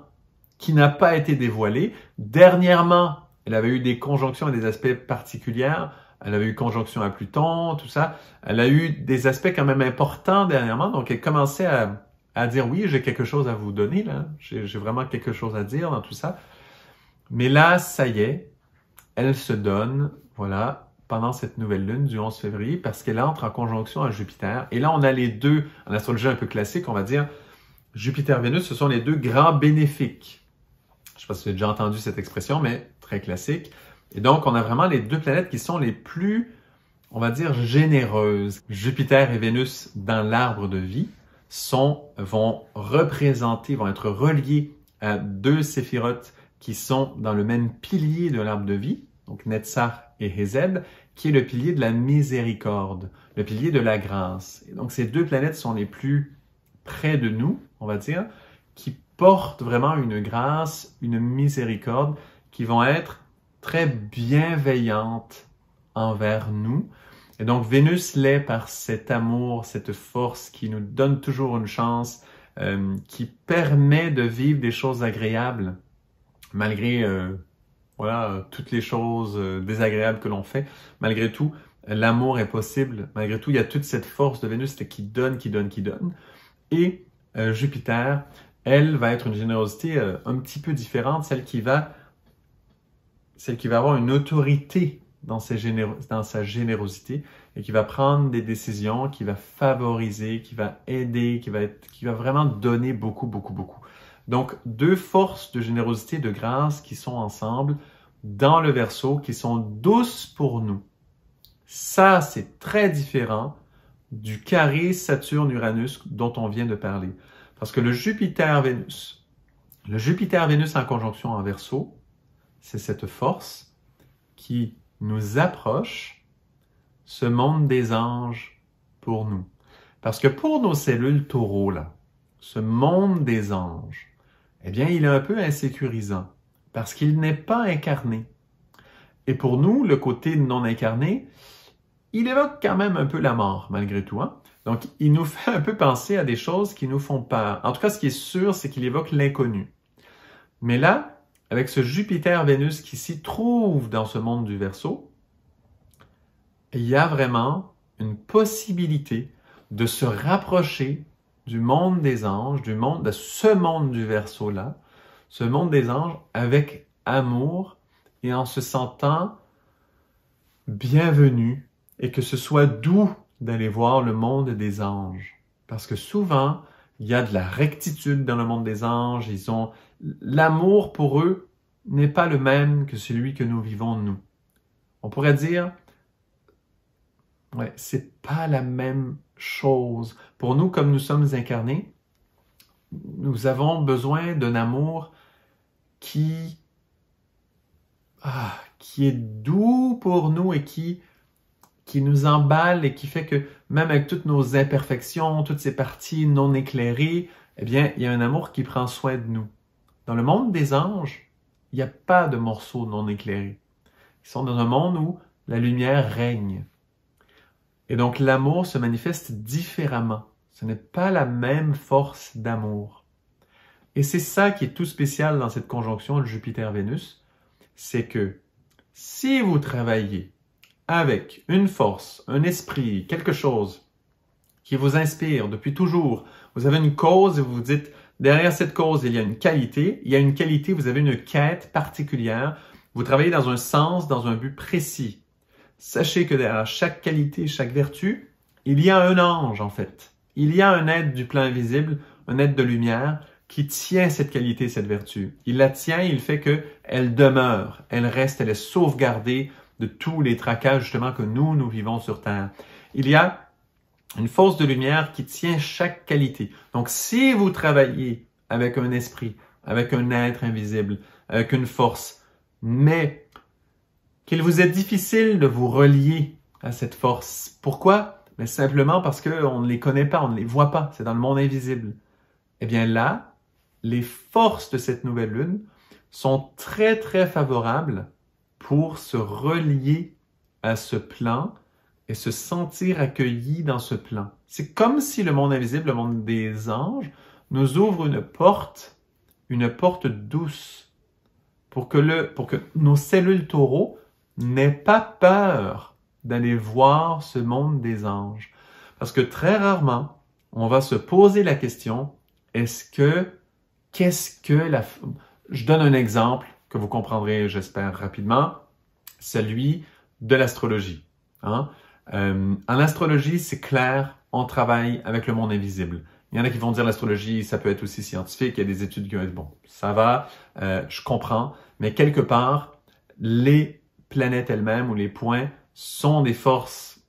qui n'a pas été dévoilée. Dernièrement, elle avait eu des conjonctions et des aspects particuliers. Elle avait eu conjonction à Pluton, tout ça. Elle a eu des aspects quand même importants dernièrement. Donc, elle commençait à, à dire, oui, j'ai quelque chose à vous donner, là. J'ai vraiment quelque chose à dire dans tout ça. Mais là, ça y est, elle se donne, voilà, pendant cette nouvelle lune du 11 février, parce qu'elle entre en conjonction à Jupiter. Et là, on a les deux, en astrologie un peu classique, on va dire, Jupiter-Vénus, ce sont les deux grands bénéfiques. Je ne sais pas si vous avez déjà entendu cette expression, mais très classique. Et donc, on a vraiment les deux planètes qui sont les plus, on va dire, généreuses. Jupiter et Vénus dans l'arbre de vie sont, vont représenter, vont être reliés à deux séphirotes qui sont dans le même pilier de l'arbre de vie, donc Netzar et Hezeb, qui est le pilier de la miséricorde, le pilier de la grâce. Et donc, ces deux planètes sont les plus près de nous, on va dire, qui portent vraiment une grâce, une miséricorde qui vont être très bienveillantes envers nous. Et donc Vénus l'est par cet amour, cette force qui nous donne toujours une chance, euh, qui permet de vivre des choses agréables malgré euh, voilà toutes les choses euh, désagréables que l'on fait. Malgré tout, l'amour est possible. Malgré tout, il y a toute cette force de Vénus qui donne, qui donne, qui donne. Et Jupiter, elle, va être une générosité euh, un petit peu différente, celle qui va, celle qui va avoir une autorité dans, sa générosité et qui va prendre des décisions, qui va favoriser, qui va aider, qui va, qui va vraiment donner beaucoup, beaucoup, beaucoup. Donc, deux forces de générosité et de grâce qui sont ensemble dans le verso, qui sont douces pour nous. Ça, c'est très différent du carré Saturne-Uranus dont on vient de parler. Parce que le Jupiter-Vénus, le Jupiter-Vénus en conjonction en verso, c'est cette force qui nous approche ce monde des anges pour nous. Parce que pour nos cellules taureaux, là, ce monde des anges, eh bien, il est un peu insécurisant parce qu'il n'est pas incarné. Et pour nous, le côté non incarné, il évoque quand même un peu la mort, malgré tout. Hein. Donc, il nous fait un peu penser à des choses qui nous font peur. En tout cas, ce qui est sûr, c'est qu'il évoque l'inconnu. Mais là, avec ce Jupiter-Vénus qui s'y trouve dans ce monde du Verseau, il y a vraiment une possibilité de se rapprocher du monde des anges, du monde, de ce monde du verso là, ce monde des anges avec amour et en se sentant bienvenu et que ce soit doux d'aller voir le monde des anges. Parce que souvent, il y a de la rectitude dans le monde des anges. Ils ont l'amour pour eux n'est pas le même que celui que nous vivons nous. On pourrait dire, ouais, c'est pas la même chose. Pour nous, comme nous sommes incarnés, nous avons besoin d'un amour qui, ah, qui est doux pour nous et qui qui nous emballe et qui fait que même avec toutes nos imperfections, toutes ces parties non éclairées, eh bien, il y a un amour qui prend soin de nous. Dans le monde des anges, il n'y a pas de morceaux non éclairés. Ils sont dans un monde où la lumière règne. Et donc l'amour se manifeste différemment. Ce n'est pas la même force d'amour. Et c'est ça qui est tout spécial dans cette conjonction de Jupiter-Vénus, c'est que si vous travaillez avec une force, un esprit, quelque chose qui vous inspire depuis toujours. Vous avez une cause et vous vous dites, derrière cette cause, il y a une qualité. Il y a une qualité, vous avez une quête particulière. Vous travaillez dans un sens, dans un but précis. Sachez que derrière chaque qualité, chaque vertu, il y a un ange, en fait. Il y a un être du plan invisible, un être de lumière qui tient cette qualité, cette vertu. Il la tient, il fait que elle demeure, elle reste, elle est sauvegardée de tous les tracas justement que nous, nous vivons sur Terre. Il y a une force de lumière qui tient chaque qualité. Donc si vous travaillez avec un esprit, avec un être invisible, avec une force, mais qu'il vous est difficile de vous relier à cette force. Pourquoi? Mais simplement parce qu'on ne les connaît pas, on ne les voit pas, c'est dans le monde invisible. Eh bien là, les forces de cette nouvelle lune sont très très favorables pour se relier à ce plan et se sentir accueilli dans ce plan. C'est comme si le monde invisible, le monde des anges, nous ouvre une porte, une porte douce, pour que, le, pour que nos cellules taureaux n'aient pas peur d'aller voir ce monde des anges. Parce que très rarement, on va se poser la question, est-ce que, qu'est-ce que la... Je donne un exemple, que vous comprendrez, j'espère, rapidement, celui de l'astrologie. Hein. Euh, en astrologie, c'est clair, on travaille avec le monde invisible. Il y en a qui vont dire l'astrologie, ça peut être aussi scientifique, il y a des études qui vont être bon, ça va, euh, je comprends, mais quelque part, les planètes elles-mêmes ou les points sont des forces.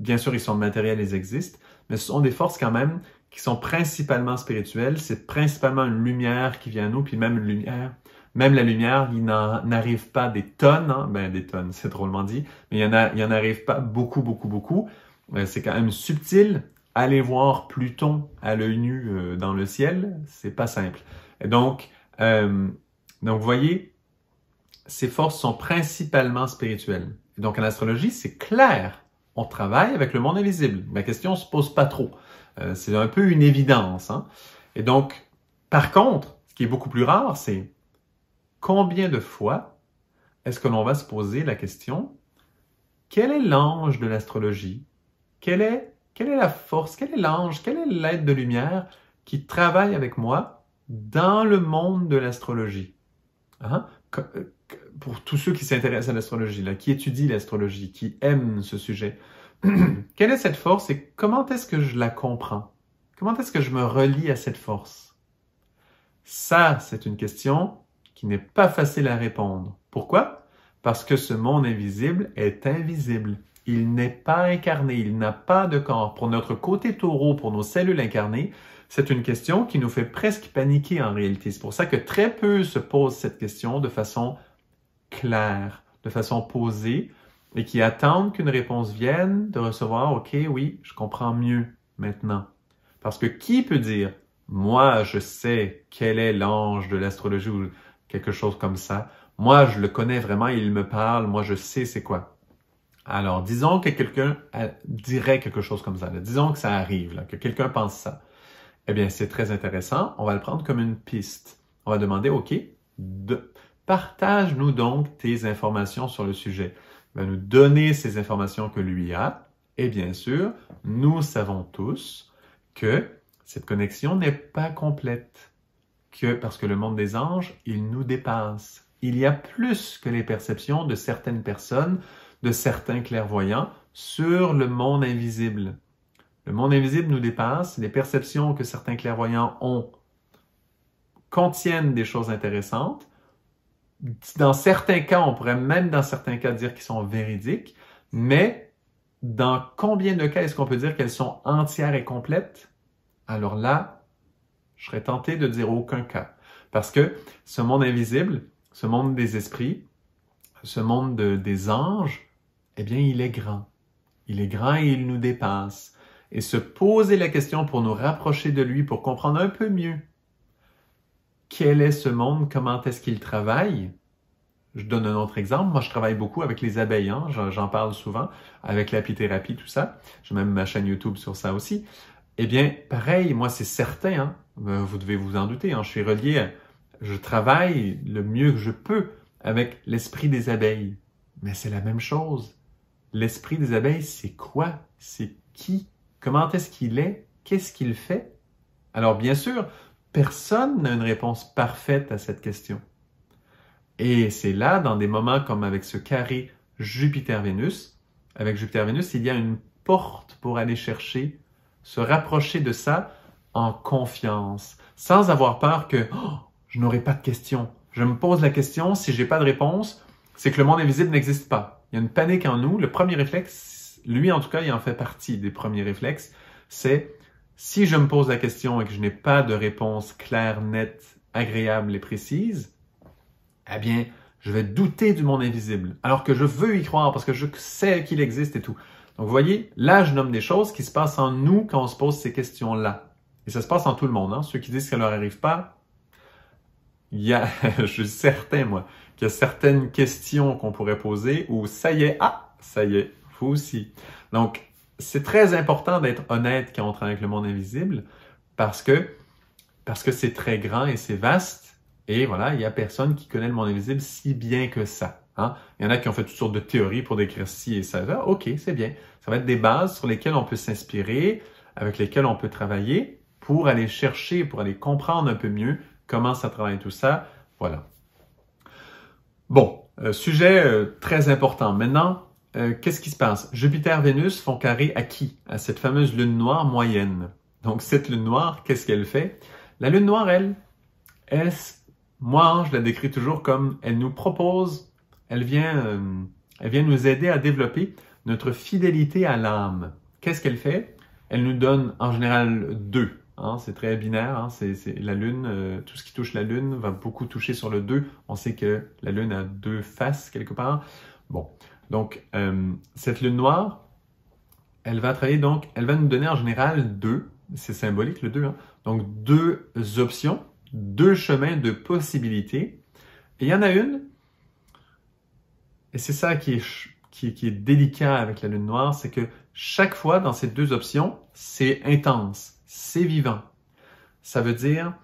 Bien sûr, ils sont matériels, ils existent, mais ce sont des forces quand même qui sont principalement spirituelles, c'est principalement une lumière qui vient à nous, puis même une lumière, même la lumière, il n'arrive pas des tonnes, hein. ben des tonnes, c'est drôlement dit, mais il y en a, il y en arrive pas beaucoup, beaucoup, beaucoup. Euh, c'est quand même subtil. aller voir Pluton à l'œil nu euh, dans le ciel, c'est pas simple. Et donc, euh, donc vous voyez, ces forces sont principalement spirituelles. donc en astrologie, c'est clair, on travaille avec le monde invisible. Ma question se pose pas trop. Euh, c'est un peu une évidence. Hein. Et donc, par contre, ce qui est beaucoup plus rare, c'est combien de fois est-ce que l'on va se poser la question, quel est l'ange de l'astrologie? Quelle est, la force? Quel est l'ange? Quelle est l'aide de lumière qui travaille avec moi dans le monde de l'astrologie? Hein? Euh, pour tous ceux qui s'intéressent à l'astrologie, qui étudient l'astrologie, qui aiment ce sujet, (clears throat) quelle est cette force et comment est-ce que je la comprends? Comment est-ce que je me relie à cette force? Ça, c'est une question qui n'est pas facile à répondre. Pourquoi? Parce que ce monde invisible est invisible. Il n'est pas incarné, il n'a pas de corps. Pour notre côté taureau, pour nos cellules incarnées, c'est une question qui nous fait presque paniquer en réalité. C'est pour ça que très peu se posent cette question de façon claire, de façon posée, et qui attendent qu'une réponse vienne, de recevoir OK, oui, je comprends mieux maintenant. Parce que qui peut dire Moi, je sais quel est l'ange de l'astrologie ou quelque chose comme ça. Moi, je le connais vraiment, il me parle, moi, je sais c'est quoi. Alors, disons que quelqu'un euh, dirait quelque chose comme ça. Disons que ça arrive, que quelqu'un pense ça. Eh bien, c'est très intéressant. On va le prendre comme une piste. On va demander, OK, de, partage-nous donc tes informations sur le sujet va nous donner ces informations que lui a. Et bien sûr, nous savons tous que cette connexion n'est pas complète, que parce que le monde des anges, il nous dépasse. Il y a plus que les perceptions de certaines personnes, de certains clairvoyants sur le monde invisible. Le monde invisible nous dépasse, les perceptions que certains clairvoyants ont contiennent des choses intéressantes, dans certains cas, on pourrait même dans certains cas dire qu'ils sont véridiques, mais dans combien de cas est-ce qu'on peut dire qu'elles sont entières et complètes? Alors là, je serais tenté de dire aucun cas. Parce que ce monde invisible, ce monde des esprits, ce monde des anges, eh bien, il est grand. Il est grand et il nous dépasse. Et se poser la question pour nous rapprocher de lui, pour comprendre un peu mieux quel est ce monde, comment est-ce qu'il travaille. Je donne un autre exemple. Moi, je travaille beaucoup avec les abeilles, hein. j'en parle souvent, avec l'apithérapie, tout ça. J'ai même ma chaîne YouTube sur ça aussi. Eh bien, pareil, moi, c'est certain, hein. euh, vous devez vous en douter, hein. je suis relié, je travaille le mieux que je peux avec l'esprit des abeilles. Mais c'est la même chose. L'esprit des abeilles, c'est quoi? C'est qui? Comment est-ce qu'il est? Qu'est-ce qu'il fait? Alors, bien sûr, Personne n'a une réponse parfaite à cette question. Et c'est là, dans des moments comme avec ce carré Jupiter-Vénus, avec Jupiter-Vénus, il y a une porte pour aller chercher, se rapprocher de ça en confiance, sans avoir peur que oh, je n'aurai pas de question. Je me pose la question, si je n'ai pas de réponse, c'est que le monde invisible n'existe pas. Il y a une panique en nous. Le premier réflexe, lui en tout cas, il en fait partie des premiers réflexes, c'est si je me pose la question et que je n'ai pas de réponse claire, nette, agréable et précise, eh bien, je vais douter du monde invisible, alors que je veux y croire parce que je sais qu'il existe et tout. Donc, vous voyez, là, je nomme des choses qui se passent en nous quand on se pose ces questions-là. Et ça se passe en tout le monde. Hein? Ceux qui disent que ça leur arrive pas, il y a, (laughs) je suis certain, moi, qu'il y a certaines questions qu'on pourrait poser où ça y est, ah, ça y est, vous aussi. Donc, c'est très important d'être honnête quand on travaille avec le monde invisible parce que parce que c'est très grand et c'est vaste. Et voilà, il y a personne qui connaît le monde invisible si bien que ça. Hein? Il y en a qui ont fait toutes sortes de théories pour décrire ci et ça. ok, c'est bien. Ça va être des bases sur lesquelles on peut s'inspirer, avec lesquelles on peut travailler pour aller chercher, pour aller comprendre un peu mieux comment ça travaille tout ça. Voilà. Bon, euh, sujet euh, très important. Maintenant, euh, qu'est-ce qui se passe? Jupiter-Vénus font carré à qui? À cette fameuse lune noire moyenne. Donc, cette lune noire, qu'est-ce qu'elle fait? La lune noire, elle, ce moi, je la décris toujours comme elle nous propose, elle vient, euh, elle vient nous aider à développer notre fidélité à l'âme. Qu'est-ce qu'elle fait? Elle nous donne en général deux. Hein, c'est très binaire, hein, c'est la Lune, euh, tout ce qui touche la Lune va beaucoup toucher sur le 2. On sait que la Lune a deux faces quelque part. Bon, donc, euh, cette lune noire, elle va travailler donc, elle va nous donner en général deux, c'est symbolique le deux, hein. donc deux options, deux chemins de possibilités. Et il y en a une, et c'est ça qui est délicat avec la lune noire, c'est que chaque fois dans ces deux options, c'est intense, c'est vivant. Ça veut dire,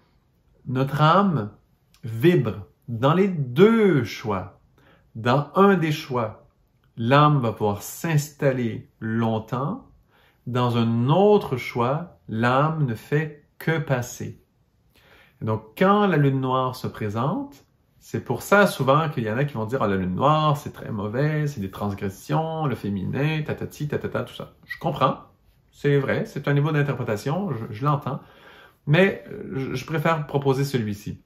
notre âme vibre dans les deux choix, dans un des choix, l'âme va pouvoir s'installer longtemps. Dans un autre choix, l'âme ne fait que passer. Donc, quand la lune noire se présente, c'est pour ça souvent qu'il y en a qui vont dire ah, la lune noire, c'est très mauvais, c'est des transgressions, le féminin, tatati, tatata, tout ça. Je comprends, c'est vrai, c'est un niveau d'interprétation, je, l'entends, mais je, je préfère proposer celui-ci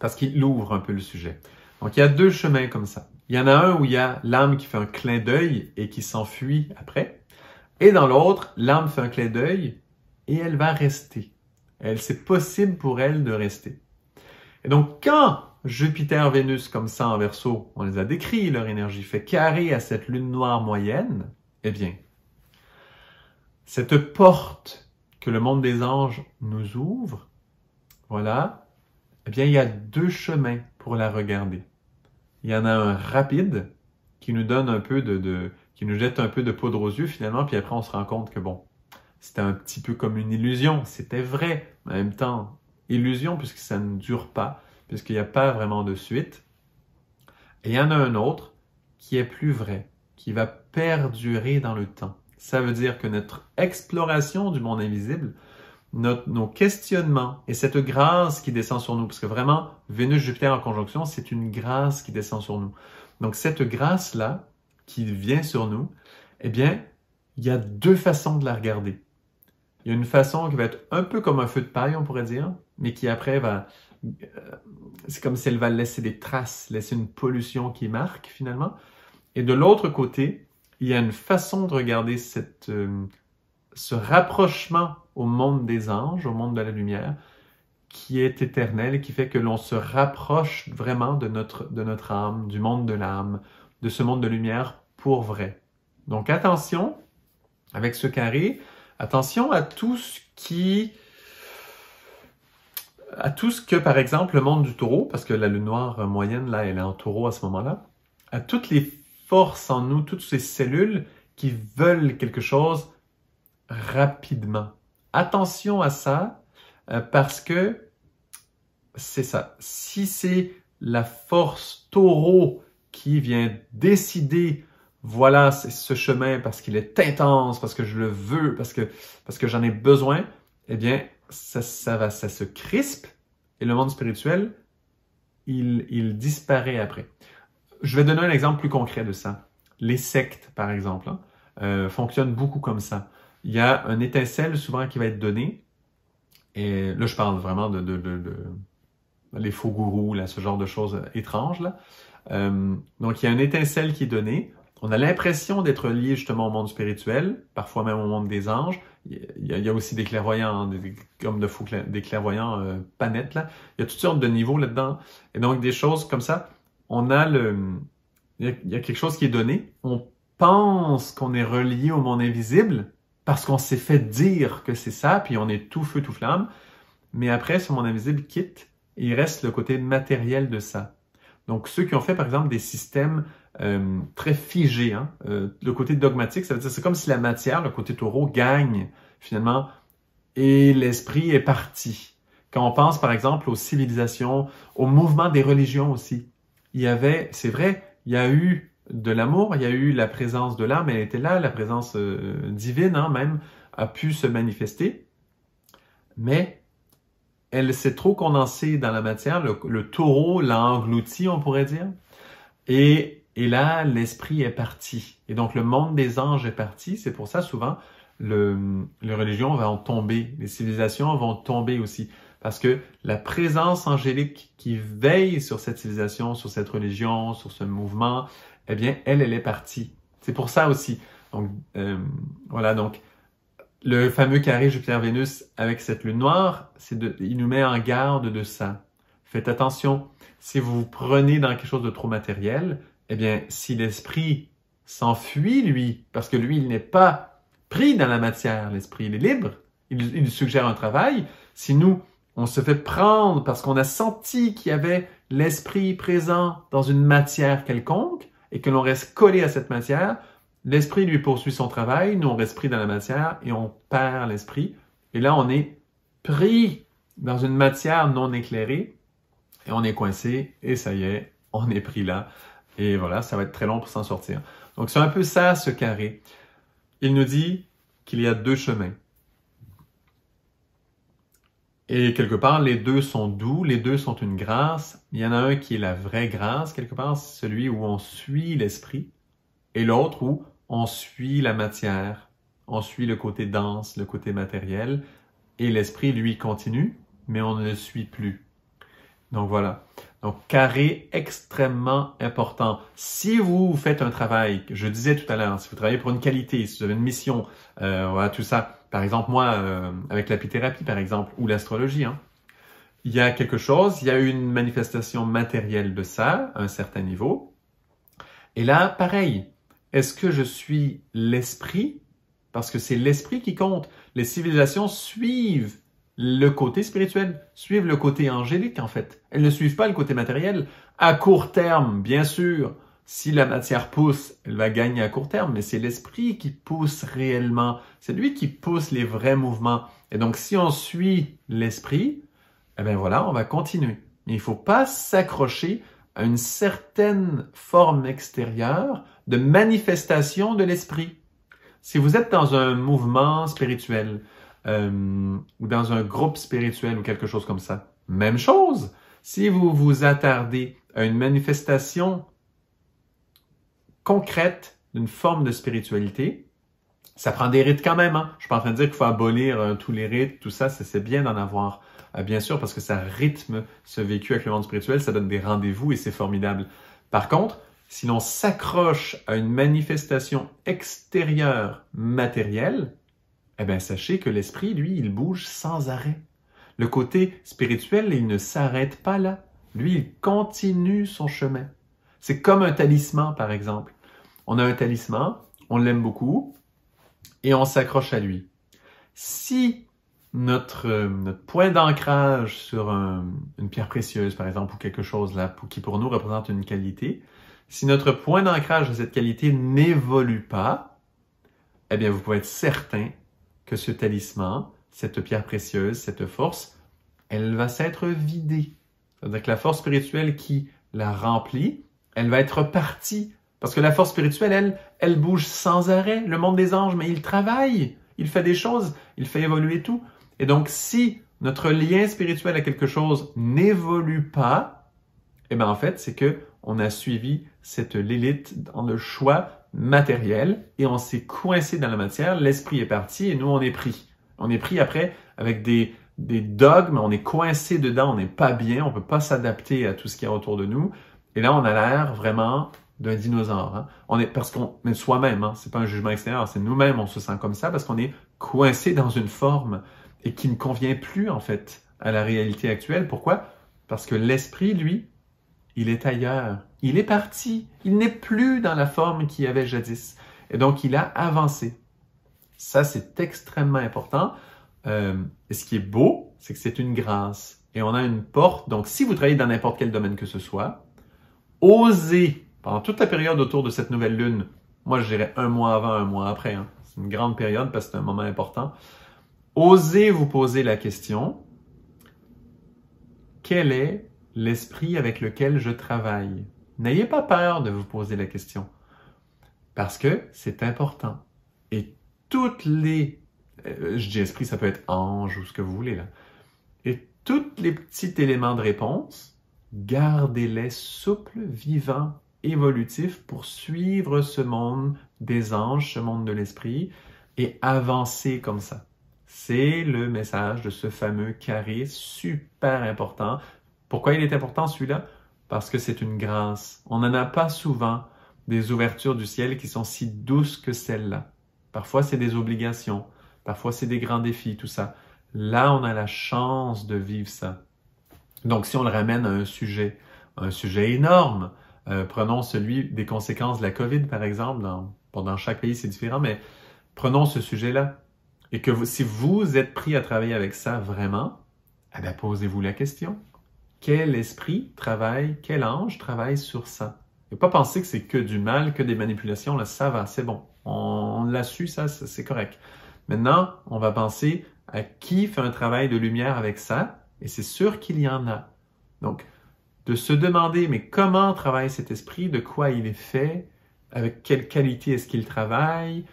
parce qu'il ouvre un peu le sujet. Donc, il y a deux chemins comme ça. Il y en a un où il y a l'âme qui fait un clin d'œil et qui s'enfuit après. Et dans l'autre, l'âme fait un clin d'œil et elle va rester. Elle, c'est possible pour elle de rester. Et donc, quand Jupiter, Vénus, comme ça en verso, on les a décrits, leur énergie fait carré à cette lune noire moyenne, eh bien, cette porte que le monde des anges nous ouvre, voilà, eh bien, il y a deux chemins pour la regarder. Il y en a un rapide qui nous donne un peu de, qui nous jette un peu de poudre aux yeux finalement, puis après on se rend compte que bon, c'était un petit peu comme une illusion, c'était vrai, mais en même temps, illusion puisque ça ne dure pas, puisqu'il n'y a pas vraiment de suite. Et il y en a un autre qui est plus vrai, qui va perdurer dans le temps. Ça veut dire que notre exploration du monde invisible notre, nos questionnements et cette grâce qui descend sur nous, parce que vraiment, Vénus-Jupiter en conjonction, c'est une grâce qui descend sur nous. Donc cette grâce-là qui vient sur nous, eh bien, il y a deux façons de la regarder. Il y a une façon qui va être un peu comme un feu de paille, on pourrait dire, mais qui après va... Euh, c'est comme si elle va laisser des traces, laisser une pollution qui marque finalement. Et de l'autre côté, il y a une façon de regarder cette, euh, ce rapprochement au monde des anges, au monde de la lumière, qui est éternel et qui fait que l'on se rapproche vraiment de notre, de notre âme, du monde de l'âme, de ce monde de lumière pour vrai. Donc attention avec ce carré, attention à tout ce qui à tout ce que, par exemple, le monde du taureau, parce que la lune noire moyenne, là, elle est en taureau à ce moment-là, à toutes les forces en nous, toutes ces cellules qui veulent quelque chose rapidement. Attention à ça, euh, parce que c'est ça. Si c'est la force taureau qui vient décider, voilà, c'est ce chemin parce qu'il est intense, parce que je le veux, parce que, parce que j'en ai besoin, eh bien, ça, ça, va, ça se crispe et le monde spirituel, il, il disparaît après. Je vais donner un exemple plus concret de ça. Les sectes, par exemple, hein, euh, fonctionnent beaucoup comme ça il y a un étincelle souvent qui va être donné. Et là, je parle vraiment de, les faux gourous, là, ce genre de choses étranges. Là. Euh, donc, il y a un étincelle qui est donné. On a l'impression d'être lié justement au monde spirituel, parfois même au monde des anges. Il y a, aussi des clairvoyants, hein, des, comme de faux, des clairvoyants euh, panettes. Là. Il y a toutes sortes de niveaux là-dedans. Et donc, des choses comme ça, on a le... il y a quelque chose qui est donné. On pense qu'on est relié au monde invisible, parce qu'on s'est fait dire que c'est ça, puis on est tout feu, tout flamme. Mais après, sur mon invisible quitte, il reste le côté matériel de ça. Donc, ceux qui ont fait, par exemple, des systèmes euh, très figés, hein, euh, le côté dogmatique, ça veut dire c'est comme si la matière, le côté taureau, gagne finalement et l'esprit est parti. Quand on pense, par exemple, aux civilisations, au mouvement des religions aussi, il y avait, c'est vrai, il y a eu de l'amour, il y a eu la présence de l'âme, elle était là, la présence euh, divine hein, même a pu se manifester, mais elle s'est trop condensée dans la matière, le, taureau l'a englouti, on pourrait dire, et, et là, l'esprit est parti. Et donc le monde des anges est parti, c'est pour ça souvent, le, les religions vont tomber, les civilisations vont tomber aussi, parce que la présence angélique qui veille sur cette civilisation, sur cette religion, sur ce mouvement, eh bien, elle, elle est partie. C'est pour ça aussi. Donc, euh, voilà, donc, le fameux carré Jupiter-Vénus avec cette lune noire, c'est de, il nous met en garde de ça. Faites attention. Si vous vous prenez dans quelque chose de trop matériel, eh bien, si l'esprit s'enfuit, lui, parce que lui, il n'est pas pris dans la matière, l'esprit, il est libre, il, il suggère un travail. Si nous, on se fait prendre parce qu'on a senti qu'il y avait l'esprit présent dans une matière quelconque, et que l'on reste collé à cette matière, l'esprit lui poursuit son travail, nous on reste pris dans la matière et on perd l'esprit. Et là, on est pris dans une matière non éclairée et on est coincé et ça y est, on est pris là. Et voilà, ça va être très long pour s'en sortir. Donc c'est un peu ça ce carré. Il nous dit qu'il y a deux chemins. Et quelque part, les deux sont doux, les deux sont une grâce. Il y en a un qui est la vraie grâce, quelque part, celui où on suit l'esprit, et l'autre où on suit la matière, on suit le côté dense, le côté matériel, et l'esprit, lui, continue, mais on ne le suit plus. Donc voilà. Donc carré extrêmement important. Si vous faites un travail, je disais tout à l'heure, si vous travaillez pour une qualité, si vous avez une mission, euh, voilà, tout ça, par exemple, moi, euh, avec la l'apithérapie, par exemple, ou l'astrologie, hein, il y a quelque chose, il y a une manifestation matérielle de ça, à un certain niveau. Et là, pareil, est-ce que je suis l'esprit? Parce que c'est l'esprit qui compte. Les civilisations suivent le côté spirituel, suivent le côté angélique en fait. Elles ne suivent pas le côté matériel. À court terme, bien sûr, si la matière pousse, elle va gagner à court terme, mais c'est l'esprit qui pousse réellement. C'est lui qui pousse les vrais mouvements. Et donc, si on suit l'esprit, eh bien voilà, on va continuer. Mais il ne faut pas s'accrocher à une certaine forme extérieure de manifestation de l'esprit. Si vous êtes dans un mouvement spirituel euh, ou dans un groupe spirituel ou quelque chose comme ça, même chose. Si vous vous attardez à une manifestation concrète d'une forme de spiritualité. Ça prend des rites quand même. Hein? Je suis pas en train de dire qu'il faut abolir euh, tous les rites, tout ça. C'est bien d'en avoir, euh, bien sûr, parce que ça rythme ce vécu avec le monde spirituel. Ça donne des rendez-vous et c'est formidable. Par contre, si l'on s'accroche à une manifestation extérieure matérielle, eh bien, sachez que l'esprit, lui, il bouge sans arrêt. Le côté spirituel, il ne s'arrête pas là. Lui, il continue son chemin. C'est comme un talisman, par exemple on a un talisman, on l'aime beaucoup et on s'accroche à lui. Si notre, euh, notre point d'ancrage sur une pierre précieuse, par exemple, ou quelque chose là, qui pour nous représente une qualité, si notre point d'ancrage de cette qualité n'évolue pas, eh bien, vous pouvez être certain que ce talisman, cette pierre précieuse, cette force, elle va s'être vidée. C'est-à-dire que la force spirituelle qui la remplit, elle va être partie parce que la force spirituelle, elle, elle bouge sans arrêt. Le monde des anges, mais il travaille, il fait des choses, il fait évoluer tout. Et donc, si notre lien spirituel à quelque chose n'évolue pas, eh bien, en fait, c'est que on a suivi cette lélite dans le choix matériel et on s'est coincé dans la matière. L'esprit est parti et nous, on est pris. On est pris après avec des, des dogmes, on est coincé dedans, on n'est pas bien, on ne peut pas s'adapter à tout ce qui est autour de nous. Et là, on a l'air vraiment d'un dinosaure. Hein. On est parce qu'on mais soi-même, hein, c'est pas un jugement extérieur, c'est nous-mêmes on se sent comme ça parce qu'on est coincé dans une forme et qui ne convient plus en fait à la réalité actuelle. Pourquoi Parce que l'esprit, lui, il est ailleurs, il est parti, il n'est plus dans la forme qu'il avait jadis et donc il a avancé. Ça c'est extrêmement important. Euh, et ce qui est beau, c'est que c'est une grâce et on a une porte. Donc si vous travaillez dans n'importe quel domaine que ce soit, osez pendant toute la période autour de cette nouvelle lune, moi je dirais un mois avant, un mois après, hein. c'est une grande période parce que c'est un moment important, osez vous poser la question, quel est l'esprit avec lequel je travaille N'ayez pas peur de vous poser la question, parce que c'est important. Et toutes les, euh, je dis esprit, ça peut être ange ou ce que vous voulez là, et tous les petits éléments de réponse, gardez-les souples, vivants, évolutif pour suivre ce monde des anges, ce monde de l'esprit, et avancer comme ça. C'est le message de ce fameux carré super important. Pourquoi il est important celui-là? Parce que c'est une grâce. On n'en a pas souvent des ouvertures du ciel qui sont si douces que celles-là. Parfois, c'est des obligations. Parfois, c'est des grands défis, tout ça. Là, on a la chance de vivre ça. Donc, si on le ramène à un sujet, un sujet énorme, euh, prenons celui des conséquences de la COVID, par exemple. Dans, chaque pays, c'est différent, mais prenons ce sujet-là. Et que si vous êtes pris à travailler avec ça vraiment, eh posez-vous la question. Quel esprit travaille, quel ange travaille sur ça? Et pas penser que c'est que du mal, que des manipulations, là, ça va, c'est bon. On, on l'a su, ça, c'est correct. Maintenant, on va penser à qui fait un travail de lumière avec ça, et c'est sûr qu'il y en a. Donc, de se demander, mais comment travaille cet esprit, de quoi il est fait, avec quelle qualité est-ce qu'il travaille.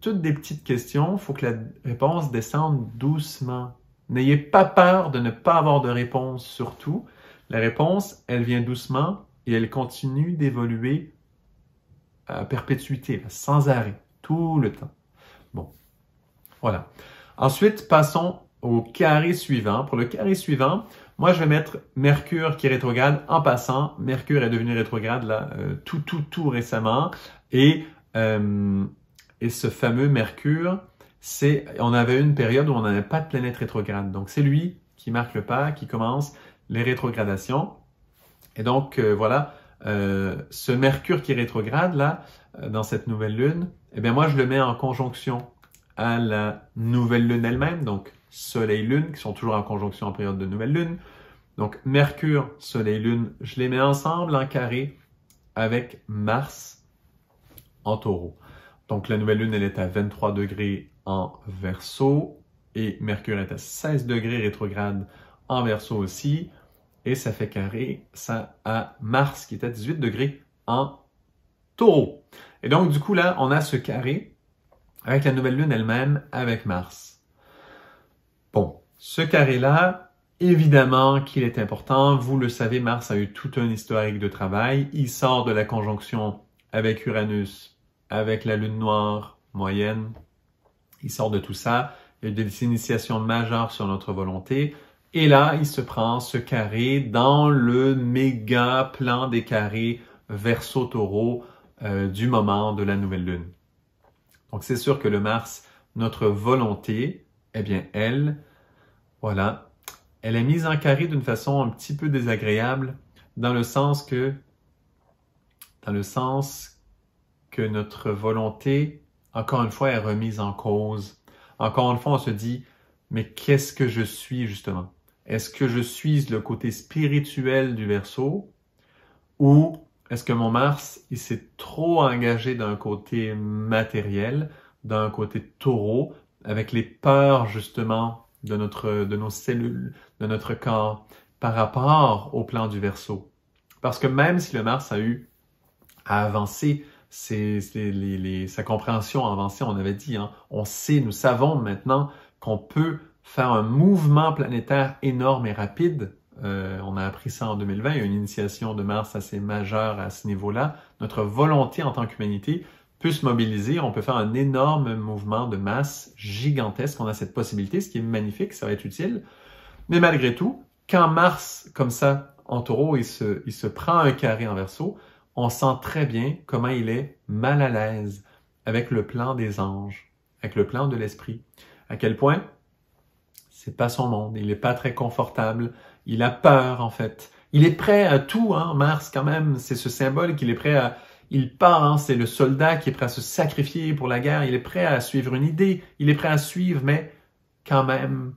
Toutes des petites questions, faut que la réponse descende doucement. N'ayez pas peur de ne pas avoir de réponse, surtout. La réponse, elle vient doucement et elle continue d'évoluer à perpétuité, sans arrêt, tout le temps. Bon, voilà. Ensuite, passons au carré suivant. Pour le carré suivant, moi, je vais mettre Mercure qui rétrograde. En passant, Mercure est devenu rétrograde là euh, tout, tout, tout récemment. Et, euh, et ce fameux Mercure, c'est, on avait une période où on n'avait pas de planète rétrograde. Donc, c'est lui qui marque le pas, qui commence les rétrogradations. Et donc, euh, voilà, ce Mercure qui rétrograde là, dans cette nouvelle lune, eh bien, moi, je le mets en conjonction à la nouvelle lune elle-même, donc Soleil-Lune, qui sont toujours en conjonction en période de nouvelle lune. Donc Mercure, Soleil-Lune, je les mets ensemble en carré avec Mars en taureau. Donc la nouvelle lune, elle est à 23 degrés en verso et Mercure est à 16 degrés rétrograde en verso aussi. Et ça fait carré ça à Mars qui est à 18 degrés en taureau. Et donc du coup là, on a ce carré avec la nouvelle lune elle-même avec Mars. Bon, ce carré-là, évidemment qu'il est important. Vous le savez, Mars a eu tout un historique de travail. Il sort de la conjonction avec Uranus, avec la Lune noire moyenne. Il sort de tout ça. Il y a des initiations majeures sur notre volonté. Et là, il se prend ce carré dans le méga plan des carrés verso taureau euh, du moment de la nouvelle lune. Donc c'est sûr que le Mars, notre volonté, eh bien, elle, voilà, elle est mise en carré d'une façon un petit peu désagréable, dans le sens que, dans le sens que notre volonté, encore une fois, est remise en cause. Encore une fois, on se dit, mais qu'est-ce que je suis justement? Est-ce que je suis le côté spirituel du verso ou est-ce que mon Mars, il s'est trop engagé d'un côté matériel, d'un côté taureau, avec les peurs justement de, notre, de nos cellules, de notre corps, par rapport au plan du verso. Parce que même si le Mars a eu à avancer, sa compréhension a avancé, on avait dit, hein. on sait, nous savons maintenant qu'on peut faire un mouvement planétaire énorme et rapide. Euh, on a appris ça en 2020, il y a une initiation de Mars assez majeure à ce niveau-là. Notre volonté en tant qu'humanité, peut se mobiliser, on peut faire un énorme mouvement de masse gigantesque. On a cette possibilité, ce qui est magnifique, ça va être utile. Mais malgré tout, quand Mars, comme ça, en taureau, il se, il se prend un carré en verso, on sent très bien comment il est mal à l'aise avec le plan des anges, avec le plan de l'esprit. À quel point c'est pas son monde, il n'est pas très confortable, il a peur en fait. Il est prêt à tout, hein, Mars quand même, c'est ce symbole qu'il est prêt à, il part, hein, c'est le soldat qui est prêt à se sacrifier pour la guerre, il est prêt à suivre une idée, il est prêt à suivre, mais quand même,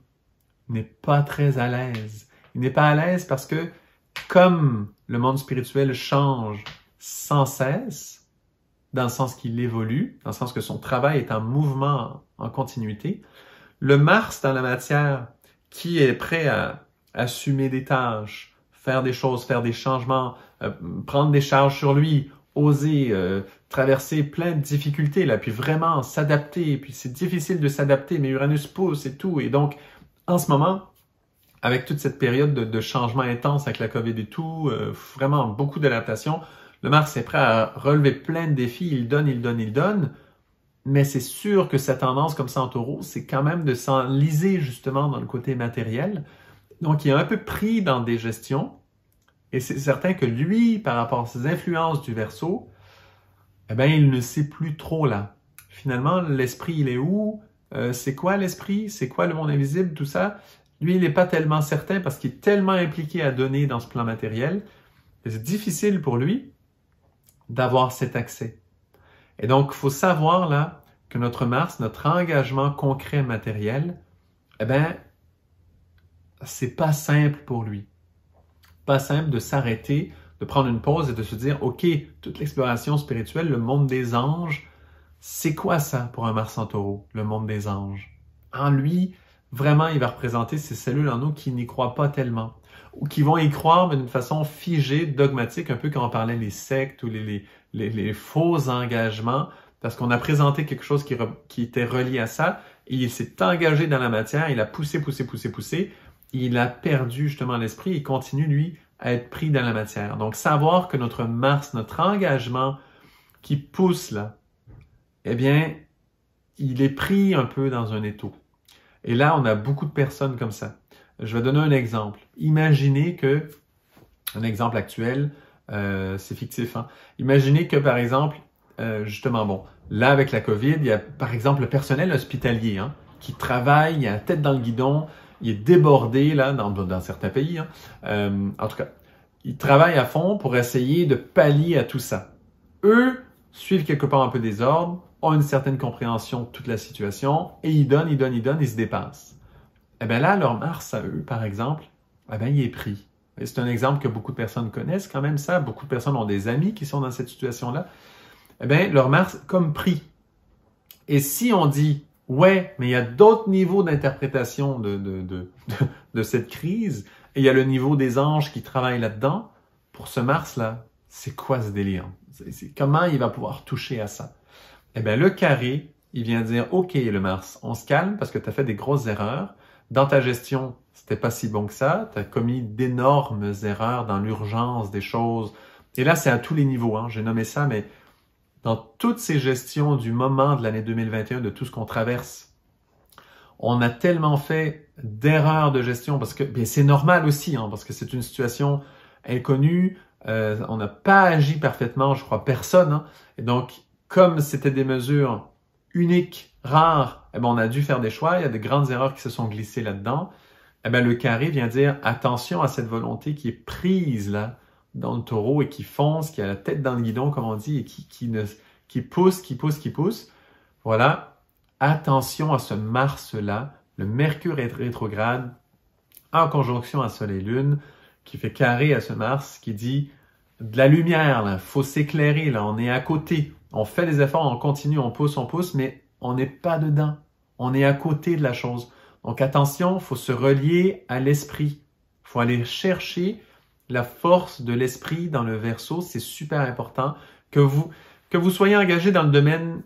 n'est pas très à l'aise. Il n'est pas à l'aise parce que comme le monde spirituel change sans cesse, dans le sens qu'il évolue, dans le sens que son travail est en mouvement, en continuité, le Mars dans la matière qui est prêt à assumer des tâches, faire des choses, faire des changements, euh, prendre des charges sur lui, oser euh, traverser plein de difficultés, là, puis vraiment s'adapter, puis c'est difficile de s'adapter, mais Uranus pousse et tout. Et donc, en ce moment, avec toute cette période de, de changement intense avec la COVID et tout, euh, vraiment beaucoup d'adaptation, le Mars est prêt à relever plein de défis, il donne, il donne, il donne, mais c'est sûr que sa tendance comme ça en taureau, c'est quand même de s'enliser justement dans le côté matériel. Donc, il est un peu pris dans des gestions, et c'est certain que lui, par rapport à ses influences du verso, eh bien, il ne sait plus trop là. Finalement, l'esprit, il est où? Euh, c'est quoi l'esprit? C'est quoi le monde invisible? Tout ça. Lui, il n'est pas tellement certain parce qu'il est tellement impliqué à donner dans ce plan matériel. C'est difficile pour lui d'avoir cet accès. Et donc, il faut savoir là que notre Mars, notre engagement concret matériel, eh bien, c'est pas simple pour lui pas simple de s'arrêter, de prendre une pause et de se dire, OK, toute l'exploration spirituelle, le monde des anges, c'est quoi ça pour un Mars en taureau, le monde des anges? En lui, vraiment, il va représenter ces cellules en nous qui n'y croient pas tellement, ou qui vont y croire, mais d'une façon figée, dogmatique, un peu comme on parlait les sectes ou les, faux engagements, parce qu'on a présenté quelque chose qui, qui était relié à ça, et il s'est engagé dans la matière, il a poussé, poussé, poussé, poussé, il a perdu justement l'esprit et continue, lui, à être pris dans la matière. Donc, savoir que notre Mars, notre engagement qui pousse là, eh bien, il est pris un peu dans un étau. Et là, on a beaucoup de personnes comme ça. Je vais donner un exemple. Imaginez que, un exemple actuel, euh, c'est fictif, hein? imaginez que, par exemple, euh, justement, bon, là, avec la COVID, il y a, par exemple, le personnel hospitalier hein, qui travaille, il a la tête dans le guidon, il est débordé là, dans, certains pays. Hein. Euh, en tout cas, ils travaillent à fond pour essayer de pallier à tout ça. Eux suivent quelque part un peu des ordres, ont une certaine compréhension de toute la situation et ils donnent, ils donnent, ils donnent, ils se dépassent. Eh bien là, leur Mars à eux, par exemple, eh bien, il est pris. C'est un exemple que beaucoup de personnes connaissent quand même ça. Beaucoup de personnes ont des amis qui sont dans cette situation-là. Eh bien, leur Mars comme pris. Et si on dit Ouais, mais il y a d'autres niveaux d'interprétation de, de, de, de, cette crise. il y a le niveau des anges qui travaillent là-dedans. Pour ce Mars-là, c'est quoi ce délire? comment il va pouvoir toucher à ça? Eh bien, le carré, il vient dire, OK, le Mars, on se calme parce que tu as fait des grosses erreurs. Dans ta gestion, c'était pas si bon que ça. Tu as commis d'énormes erreurs dans l'urgence des choses. Et là, c'est à tous les niveaux. Hein. J'ai nommé ça, mais dans toutes ces gestions du moment de l'année 2021, de tout ce qu'on traverse. On a tellement fait d'erreurs de gestion parce que c'est normal aussi, hein, parce que c'est une situation inconnue. Euh, on n'a pas agi parfaitement, je crois, personne. Hein. Et donc, comme c'était des mesures uniques, rares, eh ben, on a dû faire des choix. Il y a de grandes erreurs qui se sont glissées là-dedans. Eh ben, le carré vient dire attention à cette volonté qui est prise là dans le taureau et qui fonce, qui a la tête dans le guidon, comme on dit, et qui, qui, ne, qui pousse, qui pousse, qui pousse. Voilà, attention à ce Mars-là, le Mercure est rétrograde en conjonction à Soleil et Lune, qui fait carré à ce Mars, qui dit de la lumière, là, faut s'éclairer, là, on est à côté, on fait des efforts, on continue, on pousse, on pousse, mais on n'est pas dedans, on est à côté de la chose. Donc attention, faut se relier à l'esprit, faut aller chercher la force de l'esprit dans le verso, c'est super important. Que vous, que vous soyez engagé dans le domaine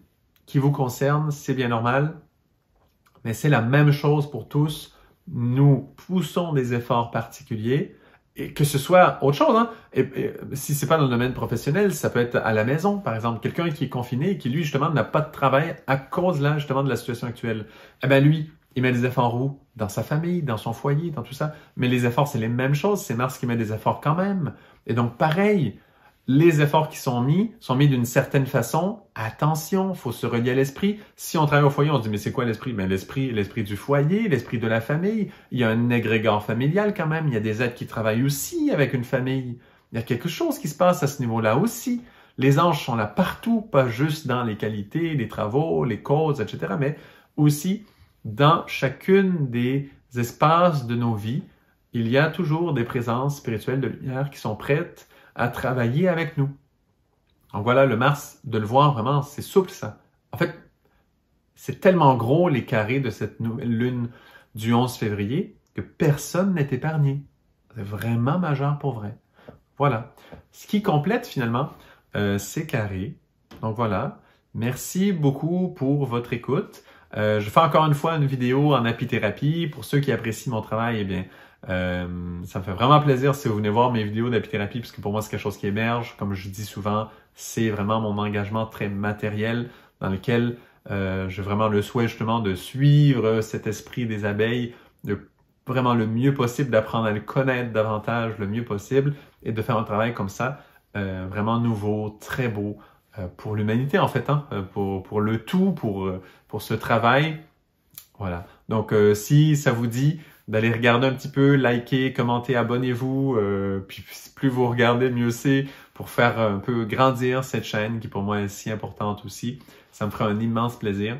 qui vous concerne, c'est bien normal, mais c'est la même chose pour tous. Nous poussons des efforts particuliers, et que ce soit autre chose. Hein? Et, si c'est pas dans le domaine professionnel, ça peut être à la maison, par exemple. Quelqu'un qui est confiné et qui, lui, justement, n'a pas de travail à cause, là, justement, de la situation actuelle. Eh bien, lui, il met des efforts en roue dans sa famille, dans son foyer, dans tout ça. Mais les efforts, c'est les mêmes choses. C'est Mars qui met des efforts quand même. Et donc, pareil, les efforts qui sont mis sont mis d'une certaine façon. Attention, faut se relier à l'esprit. Si on travaille au foyer, on se dit mais c'est quoi l'esprit Mais ben, l'esprit, l'esprit du foyer, l'esprit de la famille. Il y a un égrégore familial quand même. Il y a des êtres qui travaillent aussi avec une famille. Il y a quelque chose qui se passe à ce niveau-là aussi. Les anges sont là partout, pas juste dans les qualités, les travaux, les causes, etc., mais aussi dans chacune des espaces de nos vies, il y a toujours des présences spirituelles de lumière qui sont prêtes à travailler avec nous. Donc voilà, le Mars, de le voir vraiment, c'est souple ça. En fait, c'est tellement gros les carrés de cette nouvelle lune du 11 février que personne n'est épargné. C'est vraiment majeur pour vrai. Voilà. Ce qui complète finalement euh, ces carrés. Donc voilà. Merci beaucoup pour votre écoute. Euh, je fais encore une fois une vidéo en apithérapie. Pour ceux qui apprécient mon travail, eh bien, euh, ça me fait vraiment plaisir si vous venez voir mes vidéos d'apithérapie, puisque pour moi, c'est quelque chose qui émerge. Comme je dis souvent, c'est vraiment mon engagement très matériel dans lequel euh, j'ai vraiment le souhait justement de suivre cet esprit des abeilles, de vraiment le mieux possible, d'apprendre à le connaître davantage le mieux possible et de faire un travail comme ça, vraiment nouveau, très beau, euh, pour l'humanité en fait, hein, euh, pour, pour, le tout, pour, euh, pour ce travail. Voilà. Donc si ça vous dit d'aller regarder un petit peu, liker, commenter, abonnez-vous, puis plus vous regardez, mieux c'est pour faire un peu grandir cette chaîne qui pour moi est si importante aussi. Ça me fera un immense plaisir.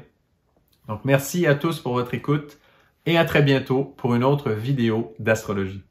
Donc merci à tous pour votre écoute et à très bientôt pour une autre vidéo d'astrologie.